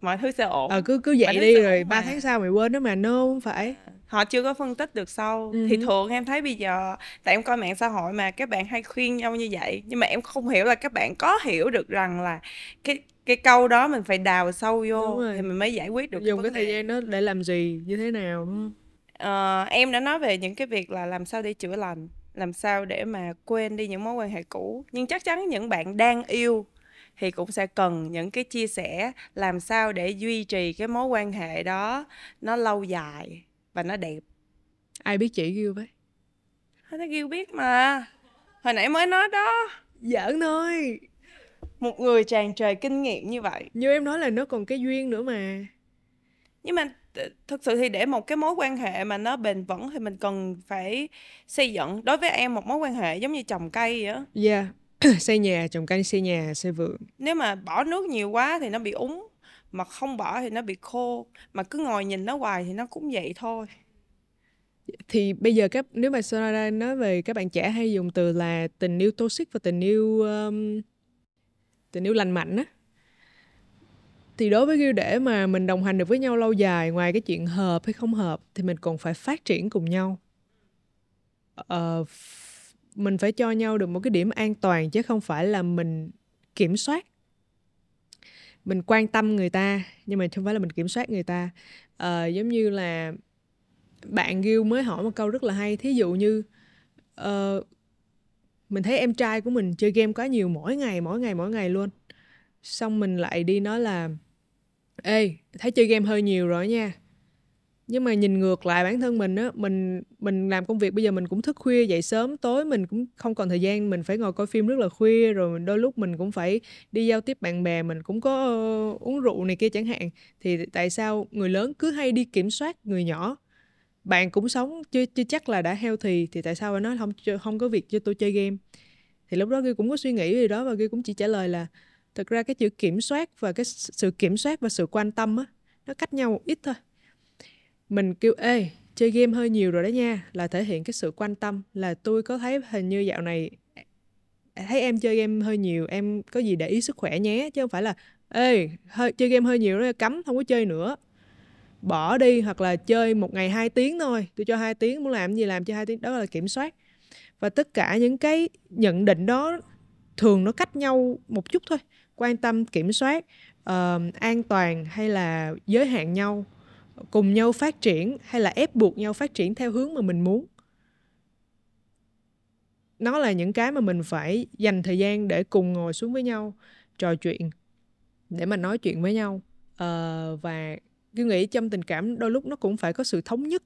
mọi thứ sẽ ổn à, cứ cứ vậy đi rồi ba tháng sau mày quên đó mà no không phải họ chưa có phân tích được sâu ừ. thì thường em thấy bây giờ tại em coi mạng xã hội mà các bạn hay khuyên nhau như vậy nhưng mà em không hiểu là các bạn có hiểu được rằng là cái cái câu đó mình phải đào sâu vô thì mình mới giải quyết được dùng cái, cái thời gian đó để làm gì như thế nào đúng ờ, em đã nói về những cái việc là làm sao để chữa lành làm sao để mà quên đi những mối quan hệ cũ nhưng chắc chắn những bạn đang yêu thì cũng sẽ cần những cái chia sẻ làm sao để duy trì cái mối quan hệ đó nó lâu dài và nó đẹp ai biết chị ghiêu vậy nó ghiêu biết mà hồi nãy mới nói đó giỡn thôi một người tràn trời kinh nghiệm như vậy như em nói là nó còn cái duyên nữa mà nhưng mà thực sự thì để một cái mối quan hệ mà nó bền vững thì mình cần phải xây dựng đối với em một mối quan hệ giống như trồng cây á, đó dạ. yeah. xây nhà trồng cây xây nhà xây vườn nếu mà bỏ nước nhiều quá thì nó bị úng mà không bỏ thì nó bị khô mà cứ ngồi nhìn nó hoài thì nó cũng vậy thôi thì bây giờ các nếu mà Sonara nói về các bạn trẻ hay dùng từ là tình yêu toxic và tình yêu um, tình yêu lành mạnh á thì đối với Gil để mà mình đồng hành được với nhau lâu dài ngoài cái chuyện hợp hay không hợp thì mình còn phải phát triển cùng nhau uh, mình phải cho nhau được một cái điểm an toàn chứ không phải là mình kiểm soát mình quan tâm người ta nhưng mà không phải là mình kiểm soát người ta à, giống như là bạn Gil mới hỏi một câu rất là hay thí dụ như uh, mình thấy em trai của mình chơi game quá nhiều mỗi ngày mỗi ngày mỗi ngày luôn xong mình lại đi nói là ê thấy chơi game hơi nhiều rồi nha nhưng mà nhìn ngược lại bản thân mình á mình mình làm công việc bây giờ mình cũng thức khuya dậy sớm tối mình cũng không còn thời gian mình phải ngồi coi phim rất là khuya rồi đôi lúc mình cũng phải đi giao tiếp bạn bè mình cũng có uh, uống rượu này kia chẳng hạn thì tại sao người lớn cứ hay đi kiểm soát người nhỏ bạn cũng sống chưa chưa chắc là đã heo thì thì tại sao bạn nói không không có việc cho tôi chơi game thì lúc đó ghi cũng có suy nghĩ gì đó và ghi cũng chỉ trả lời là thực ra cái chữ kiểm soát và cái sự kiểm soát và sự quan tâm á nó cách nhau ít thôi mình kêu ê chơi game hơi nhiều rồi đó nha là thể hiện cái sự quan tâm là tôi có thấy hình như dạo này à, thấy em chơi game hơi nhiều em có gì để ý sức khỏe nhé chứ không phải là ê hơi, chơi game hơi nhiều đó cấm không có chơi nữa bỏ đi hoặc là chơi một ngày hai tiếng thôi tôi cho hai tiếng muốn làm gì làm cho hai tiếng đó là kiểm soát và tất cả những cái nhận định đó thường nó cách nhau một chút thôi quan tâm kiểm soát uh, an toàn hay là giới hạn nhau cùng nhau phát triển hay là ép buộc nhau phát triển theo hướng mà mình muốn nó là những cái mà mình phải dành thời gian để cùng ngồi xuống với nhau trò chuyện để mà nói chuyện với nhau ờ, và cứ nghĩ trong tình cảm đôi lúc nó cũng phải có sự thống nhất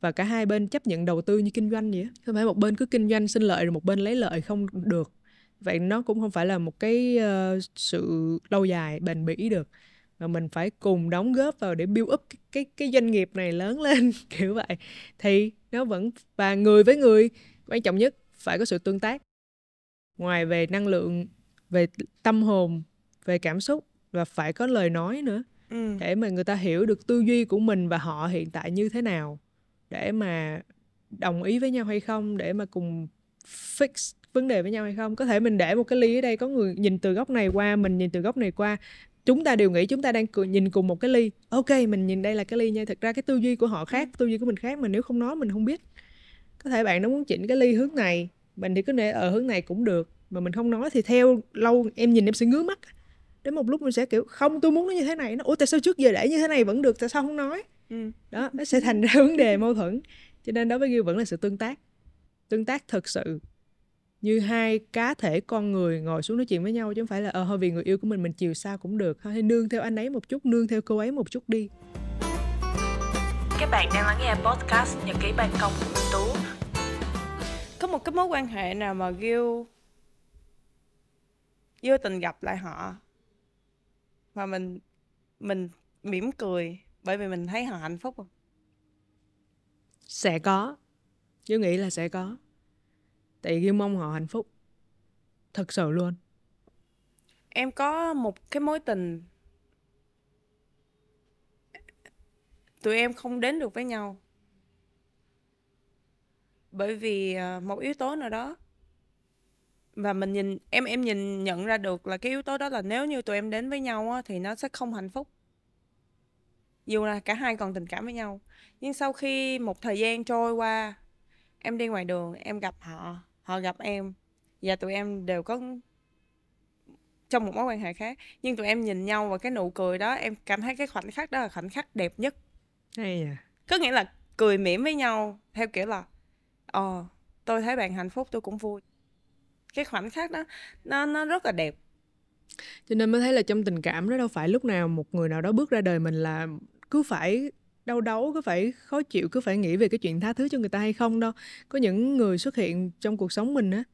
và cả hai bên chấp nhận đầu tư như kinh doanh vậy không phải một bên cứ kinh doanh sinh lợi rồi một bên lấy lợi không được vậy nó cũng không phải là một cái uh, sự lâu dài bền bỉ được và mình phải cùng đóng góp vào để build up cái cái, cái doanh nghiệp này lớn lên kiểu vậy thì nó vẫn và người với người quan trọng nhất phải có sự tương tác ngoài về năng lượng về tâm hồn về cảm xúc và phải có lời nói nữa ừ. để mà người ta hiểu được tư duy của mình và họ hiện tại như thế nào để mà đồng ý với nhau hay không để mà cùng fix vấn đề với nhau hay không có thể mình để một cái ly ở đây có người nhìn từ góc này qua mình nhìn từ góc này qua chúng ta đều nghĩ chúng ta đang nhìn cùng một cái ly ok mình nhìn đây là cái ly nha thật ra cái tư duy của họ khác ừ. tư duy của mình khác mà nếu không nói mình không biết có thể bạn nó muốn chỉnh cái ly hướng này mình thì cứ để ở hướng này cũng được mà mình không nói thì theo lâu em nhìn em sẽ ngứa mắt đến một lúc mình sẽ kiểu không tôi muốn nó như thế này nó ủa tại sao trước giờ để như thế này vẫn được tại sao không nói ừ. đó nó sẽ thành ra vấn đề mâu thuẫn cho nên đối với Gil vẫn là sự tương tác tương tác thực sự như hai cá thể con người ngồi xuống nói chuyện với nhau chứ không phải là ờ thôi vì người yêu của mình mình chiều sao cũng được thôi nương theo anh ấy một chút nương theo cô ấy một chút đi các bạn đang lắng nghe podcast nhật ký ban công của Minh Tú có một cái mối quan hệ nào mà Gil vô tình gặp lại họ mà mình mình mỉm cười bởi vì mình thấy họ hạnh phúc không sẽ có Gil nghĩ là sẽ có tại vì mong họ hạnh phúc thật sự luôn em có một cái mối tình tụi em không đến được với nhau bởi vì à, một yếu tố nào đó và mình nhìn em em nhìn nhận ra được là cái yếu tố đó là nếu như tụi em đến với nhau á, thì nó sẽ không hạnh phúc dù là cả hai còn tình cảm với nhau nhưng sau khi một thời gian trôi qua em đi ngoài đường em gặp họ họ gặp em và tụi em đều có trong một mối quan hệ khác nhưng tụi em nhìn nhau và cái nụ cười đó em cảm thấy cái khoảnh khắc đó là khoảnh khắc đẹp nhất hay à. có nghĩa là cười mỉm với nhau theo kiểu là ờ oh, tôi thấy bạn hạnh phúc tôi cũng vui cái khoảnh khắc đó nó nó rất là đẹp cho nên mới thấy là trong tình cảm đó đâu phải lúc nào một người nào đó bước ra đời mình là cứ phải đau đớn cứ phải khó chịu cứ phải nghĩ về cái chuyện tha thứ cho người ta hay không đâu có những người xuất hiện trong cuộc sống mình á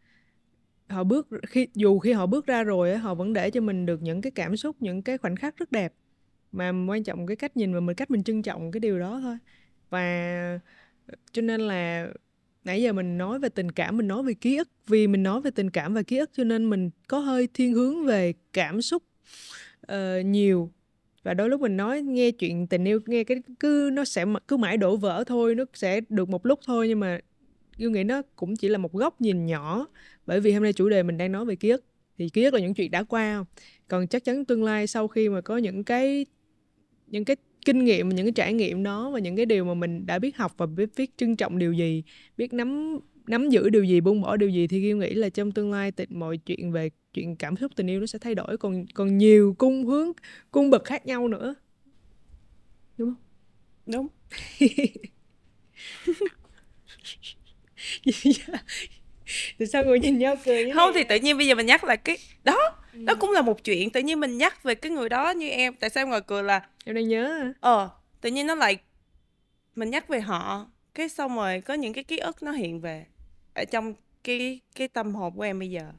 họ bước khi dù khi họ bước ra rồi á họ vẫn để cho mình được những cái cảm xúc những cái khoảnh khắc rất đẹp mà quan trọng cái cách nhìn và mình cách mình trân trọng cái điều đó thôi và cho nên là nãy giờ mình nói về tình cảm mình nói về ký ức vì mình nói về tình cảm và ký ức cho nên mình có hơi thiên hướng về cảm xúc uh, nhiều và đôi lúc mình nói nghe chuyện tình yêu nghe cái cứ nó sẽ cứ mãi đổ vỡ thôi nó sẽ được một lúc thôi nhưng mà yêu nghĩ nó cũng chỉ là một góc nhìn nhỏ bởi vì hôm nay chủ đề mình đang nói về ký ức thì ký ức là những chuyện đã qua còn chắc chắn tương lai sau khi mà có những cái những cái kinh nghiệm những cái trải nghiệm đó và những cái điều mà mình đã biết học và biết viết trân trọng điều gì biết nắm nắm giữ điều gì buông bỏ điều gì thì Kim nghĩ là trong tương lai tịch mọi chuyện về chuyện cảm xúc tình yêu nó sẽ thay đổi còn còn nhiều cung hướng cung bậc khác nhau nữa đúng không đúng từ sao người nhìn nhau cười như không thì tự nhiên bây giờ mình nhắc lại cái đó ừ. đó cũng là một chuyện tự nhiên mình nhắc về cái người đó như em tại sao em ngồi cười là em đang nhớ ờ tự nhiên nó lại mình nhắc về họ cái xong rồi có những cái ký ức nó hiện về ở trong cái cái tâm hồn của em bây giờ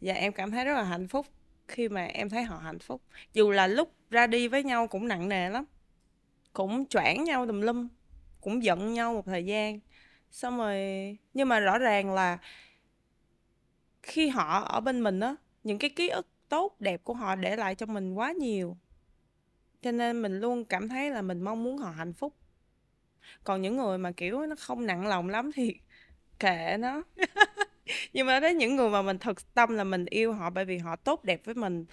và em cảm thấy rất là hạnh phúc khi mà em thấy họ hạnh phúc dù là lúc ra đi với nhau cũng nặng nề lắm cũng choảng nhau tùm lum cũng giận nhau một thời gian xong rồi nhưng mà rõ ràng là khi họ ở bên mình á những cái ký ức tốt đẹp của họ để lại cho mình quá nhiều cho nên mình luôn cảm thấy là mình mong muốn họ hạnh phúc còn những người mà kiểu nó không nặng lòng lắm thì kệ nó nhưng mà đấy những người mà mình thật tâm là mình yêu họ bởi vì họ tốt đẹp với mình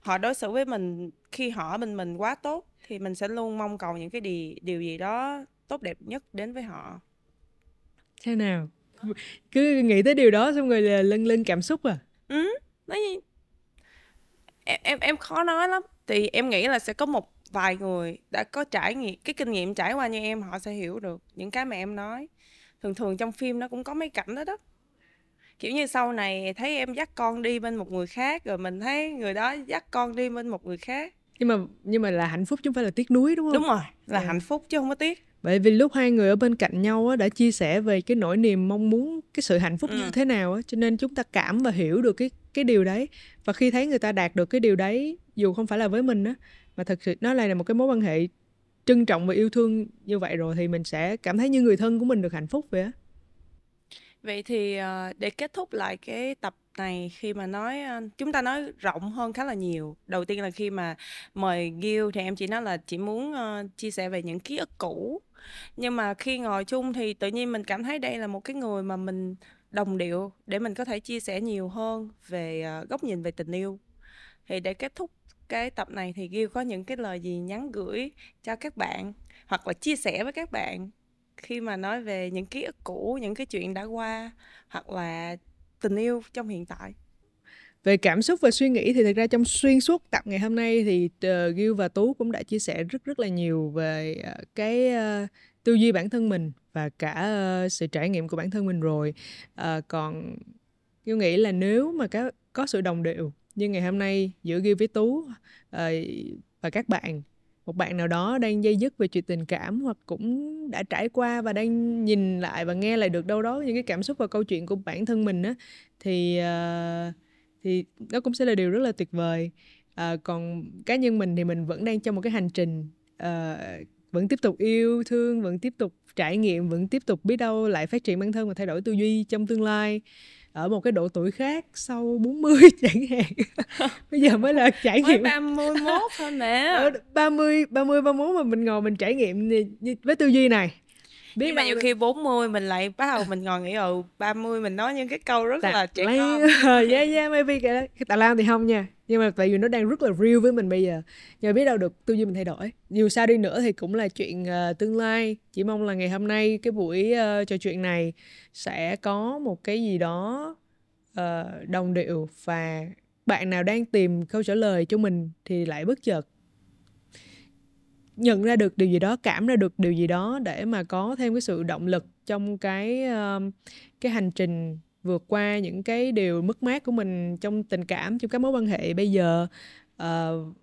họ đối xử với mình khi họ ở bên mình quá tốt thì mình sẽ luôn mong cầu những cái gì điều gì đó tốt đẹp nhất đến với họ thế nào cứ nghĩ tới điều đó xong rồi là lân lên cảm xúc à ừ nói gì em em em khó nói lắm thì em nghĩ là sẽ có một vài người đã có trải nghiệm cái kinh nghiệm trải qua như em họ sẽ hiểu được những cái mà em nói thường thường trong phim nó cũng có mấy cảnh đó đó kiểu như sau này thấy em dắt con đi bên một người khác rồi mình thấy người đó dắt con đi bên một người khác nhưng mà nhưng mà là hạnh phúc chứ không phải là tiếc nuối đúng không đúng rồi là yeah. Ừ. hạnh phúc chứ không có tiếc bởi vì lúc hai người ở bên cạnh nhau á, đã chia sẻ về cái nỗi niềm mong muốn cái sự hạnh phúc ừ. như thế nào á, cho nên chúng ta cảm và hiểu được cái cái điều đấy và khi thấy người ta đạt được cái điều đấy dù không phải là với mình á mà thực sự nó lại là một cái mối quan hệ trân trọng và yêu thương như vậy rồi thì mình sẽ cảm thấy như người thân của mình được hạnh phúc vậy á vậy thì ờ, để kết thúc lại cái tập này khi mà nói chúng ta nói rộng hơn khá là nhiều đầu tiên là khi mà mời Gil thì em chỉ nói là chỉ muốn chia sẻ về những ký ức cũ nhưng mà khi ngồi chung thì tự nhiên mình cảm thấy đây là một cái người mà mình đồng điệu để mình có thể chia sẻ nhiều hơn về ờ, góc nhìn về tình yêu thì để kết thúc cái tập này thì Gil có những cái lời gì nhắn gửi cho các bạn hoặc là chia sẻ với các bạn khi mà nói về những ký ức cũ, những cái chuyện đã qua hoặc là tình yêu trong hiện tại? Về cảm xúc và suy nghĩ thì thực ra trong xuyên suốt tập ngày hôm nay thì uh, ờ, Gil và Tú cũng đã chia sẻ rất rất là nhiều về uh, cái uh, tư duy bản thân mình và cả uh, sự trải nghiệm của bản thân mình rồi. Uh, còn Gil nghĩ là nếu mà các có sự đồng đều như ngày hôm nay giữa Ghi với Tú uh, và các bạn một bạn nào đó đang dây dứt về chuyện tình cảm hoặc cũng đã trải qua và đang nhìn lại và nghe lại được đâu đó những cái cảm xúc và câu chuyện của bản thân mình á thì uh, thì nó cũng sẽ là điều rất là tuyệt vời uh, còn cá nhân mình thì mình vẫn đang trong một cái hành trình uh, vẫn tiếp tục yêu thương vẫn tiếp tục trải nghiệm vẫn tiếp tục biết đâu lại phát triển bản thân và thay đổi tư duy trong tương lai ở một cái độ tuổi khác sau 40 chẳng hạn bây giờ mới là trải nghiệm mới 31 thôi mẹ 30 30 31 mà mình ngồi mình trải nghiệm với tư duy này biết nhưng mà nhiều mình... khi 40 mình lại bắt đầu mình ngồi nghĩ ừ 30 mình nói những cái câu rất là trẻ con yeah yeah dạ, dạ, maybe cái đó. Tà Lan thì không nha nhưng mà tại vì nó đang rất là real với mình bây giờ nhờ biết đâu được tư duy mình thay đổi dù sao đi nữa thì cũng là chuyện uh, tương lai chỉ mong là ngày hôm nay cái buổi uh, trò chuyện này sẽ có một cái gì đó uh, đồng điệu và bạn nào đang tìm câu trả lời cho mình thì lại bất chợt nhận ra được điều gì đó cảm ra được điều gì đó để mà có thêm cái sự động lực trong cái uh, cái hành trình vượt qua những cái điều mất mát của mình trong tình cảm trong các mối quan hệ bây giờ uh,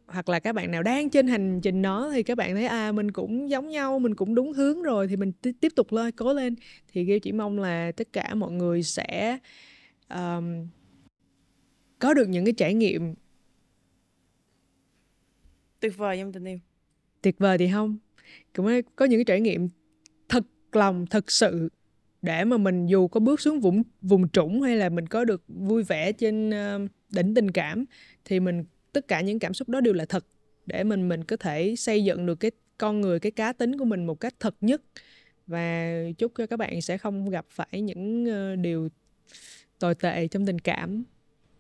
hoặc là các bạn nào đang trên hành trình nó thì các bạn thấy à mình cũng giống nhau mình cũng đúng hướng rồi thì mình t- tiếp tục lên cố lên thì Gil chỉ mong là tất cả mọi người sẽ um, có được những cái trải nghiệm tuyệt vời trong tình yêu tuyệt vời thì không cũng có những cái trải nghiệm thật lòng thật sự để mà mình dù có bước xuống vùng vùng trũng hay là mình có được vui vẻ trên ờ, đỉnh tình cảm thì mình tất cả những cảm xúc đó đều là thật để mình mình có thể xây dựng được cái con người cái cá tính của mình một cách thật nhất và chúc cho các bạn sẽ không gặp phải những ờ, điều tồi tệ trong tình cảm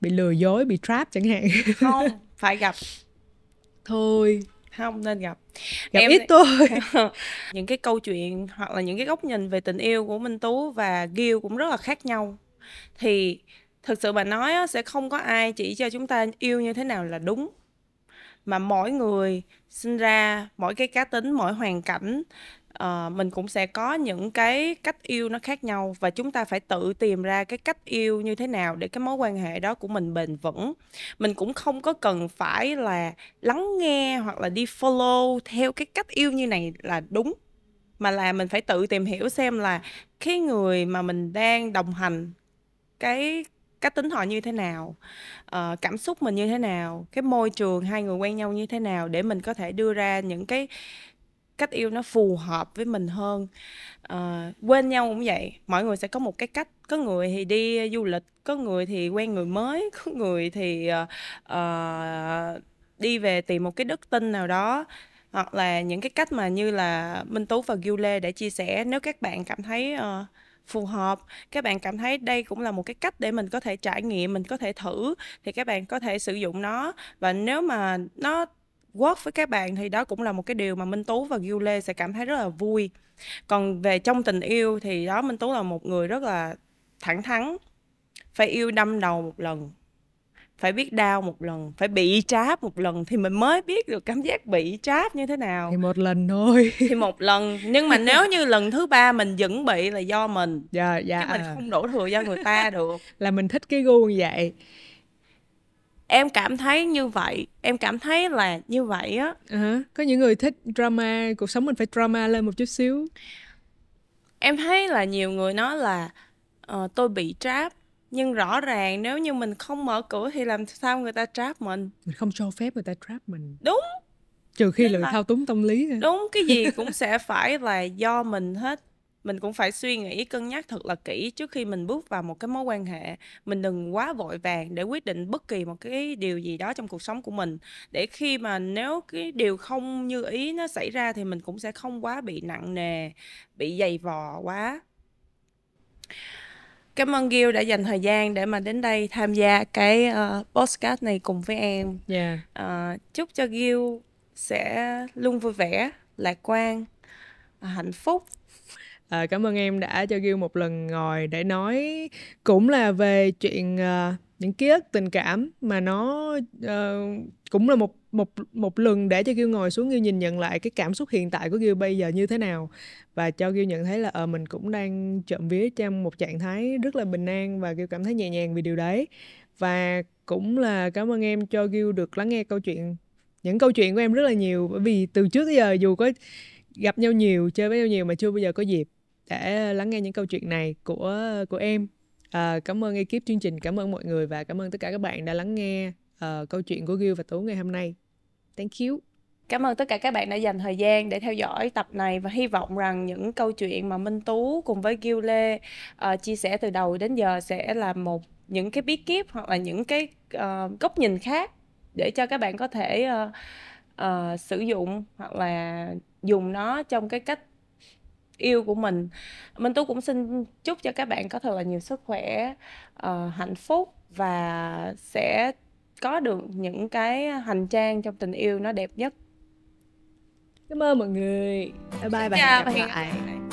bị lừa dối bị trap chẳng hạn không phải gặp thôi không nên gặp gặp em ít thôi những cái câu chuyện hoặc là những cái góc nhìn về tình yêu của minh tú và gil cũng rất là khác nhau thì thực sự mà nói sẽ không có ai chỉ cho chúng ta yêu như thế nào là đúng mà mỗi người sinh ra mỗi cái cá tính mỗi hoàn cảnh ờ, mình cũng sẽ có những cái cách yêu nó khác nhau và chúng ta phải tự tìm ra cái cách yêu như thế nào để cái mối quan hệ đó của mình bền vững. Mình cũng không có cần phải là lắng nghe hoặc là đi follow theo cái cách yêu như này là đúng mà là mình phải tự tìm hiểu xem là cái người mà mình đang đồng hành cái cá tính họ như thế nào uh, cảm xúc mình như thế nào cái môi trường hai người quen nhau như thế nào để mình có thể đưa ra những cái cách yêu nó phù hợp với mình hơn à, quên nhau cũng vậy mọi người sẽ có một cái cách có người thì đi du lịch có người thì quen người mới có người thì uh, đi về tìm một cái đức tin nào đó hoặc là những cái cách mà như là Minh Tú và Gule để chia sẻ nếu các bạn cảm thấy uh, phù hợp các bạn cảm thấy đây cũng là một cái cách để mình có thể trải nghiệm mình có thể thử thì các bạn có thể sử dụng nó và nếu mà nó work với các bạn thì đó cũng là một cái điều mà Minh Tú và Gule sẽ cảm thấy rất là vui. Còn về trong tình yêu thì đó Minh Tú là một người rất là thẳng thắn. Phải yêu đâm đầu một lần. Phải biết đau một lần, phải bị tráp một lần thì mình mới biết được cảm giác bị tráp như thế nào. Thì một lần thôi. Thì một lần, nhưng mà nếu như lần thứ ba mình vẫn bị là do mình. Dạ yeah, dạ. Yeah, Chứ mình à. không đổ thừa cho người ta được. là mình thích cái gu như vậy em cảm thấy như vậy em cảm thấy là như vậy á à, có những người thích drama cuộc sống mình phải drama lên một chút xíu em thấy là nhiều người nói là uh, tôi bị trap nhưng rõ ràng nếu như mình không mở cửa thì làm sao người ta trap mình mình không cho phép người ta trap mình đúng trừ khi là thao túng tâm lý đúng cái gì cũng sẽ phải là do mình hết mình cũng phải suy nghĩ cân nhắc thật là kỹ trước khi mình bước vào một cái mối quan hệ mình đừng quá vội vàng để quyết định bất kỳ một cái điều gì đó trong cuộc sống của mình để khi mà nếu cái điều không như ý nó xảy ra thì mình cũng sẽ không quá bị nặng nề bị dày vò quá Cảm ơn Gil đã dành thời gian để mà đến đây tham gia cái uh, podcast này cùng với em. Yeah. Dạ. Uh, ờ, chúc cho Gil sẽ luôn vui vẻ, lạc quan, hạnh phúc à, cảm ơn em đã cho Gil một lần ngồi để nói cũng là về chuyện uh, những ký ức tình cảm mà nó uh, cũng là một một một lần để cho Gil ngồi xuống Gil nhìn nhận lại cái cảm xúc hiện tại của Gil bây giờ như thế nào và cho Gil nhận thấy là ờ uh, mình cũng đang chậm vía trong một trạng thái rất là bình an và Gil cảm thấy nhẹ nhàng vì điều đấy và cũng là cảm ơn em cho Gil được lắng nghe câu chuyện những câu chuyện của em rất là nhiều bởi vì từ trước tới giờ dù có gặp nhau nhiều chơi với nhau nhiều mà chưa bao giờ có dịp để lắng nghe những câu chuyện này của của em à, cảm ơn ekip chương trình cảm ơn mọi người và cảm ơn tất cả các bạn đã lắng nghe uh, câu chuyện của Gil và Tú ngày hôm nay thank you Cảm ơn tất cả các bạn đã dành thời gian để theo dõi tập này và hy vọng rằng những câu chuyện mà Minh Tú cùng với Kiêu Lê uh, chia sẻ từ đầu đến giờ sẽ là một những cái bí kíp hoặc là những cái uh, góc nhìn khác để cho các bạn có thể uh, uh, sử dụng hoặc là dùng nó trong cái cách yêu của mình minh tú cũng xin chúc cho các bạn có thật là nhiều sức khỏe uh, hạnh phúc và sẽ có được những cái hành trang trong tình yêu nó đẹp nhất cảm ơn mọi người bye bye và hẹn gặp lại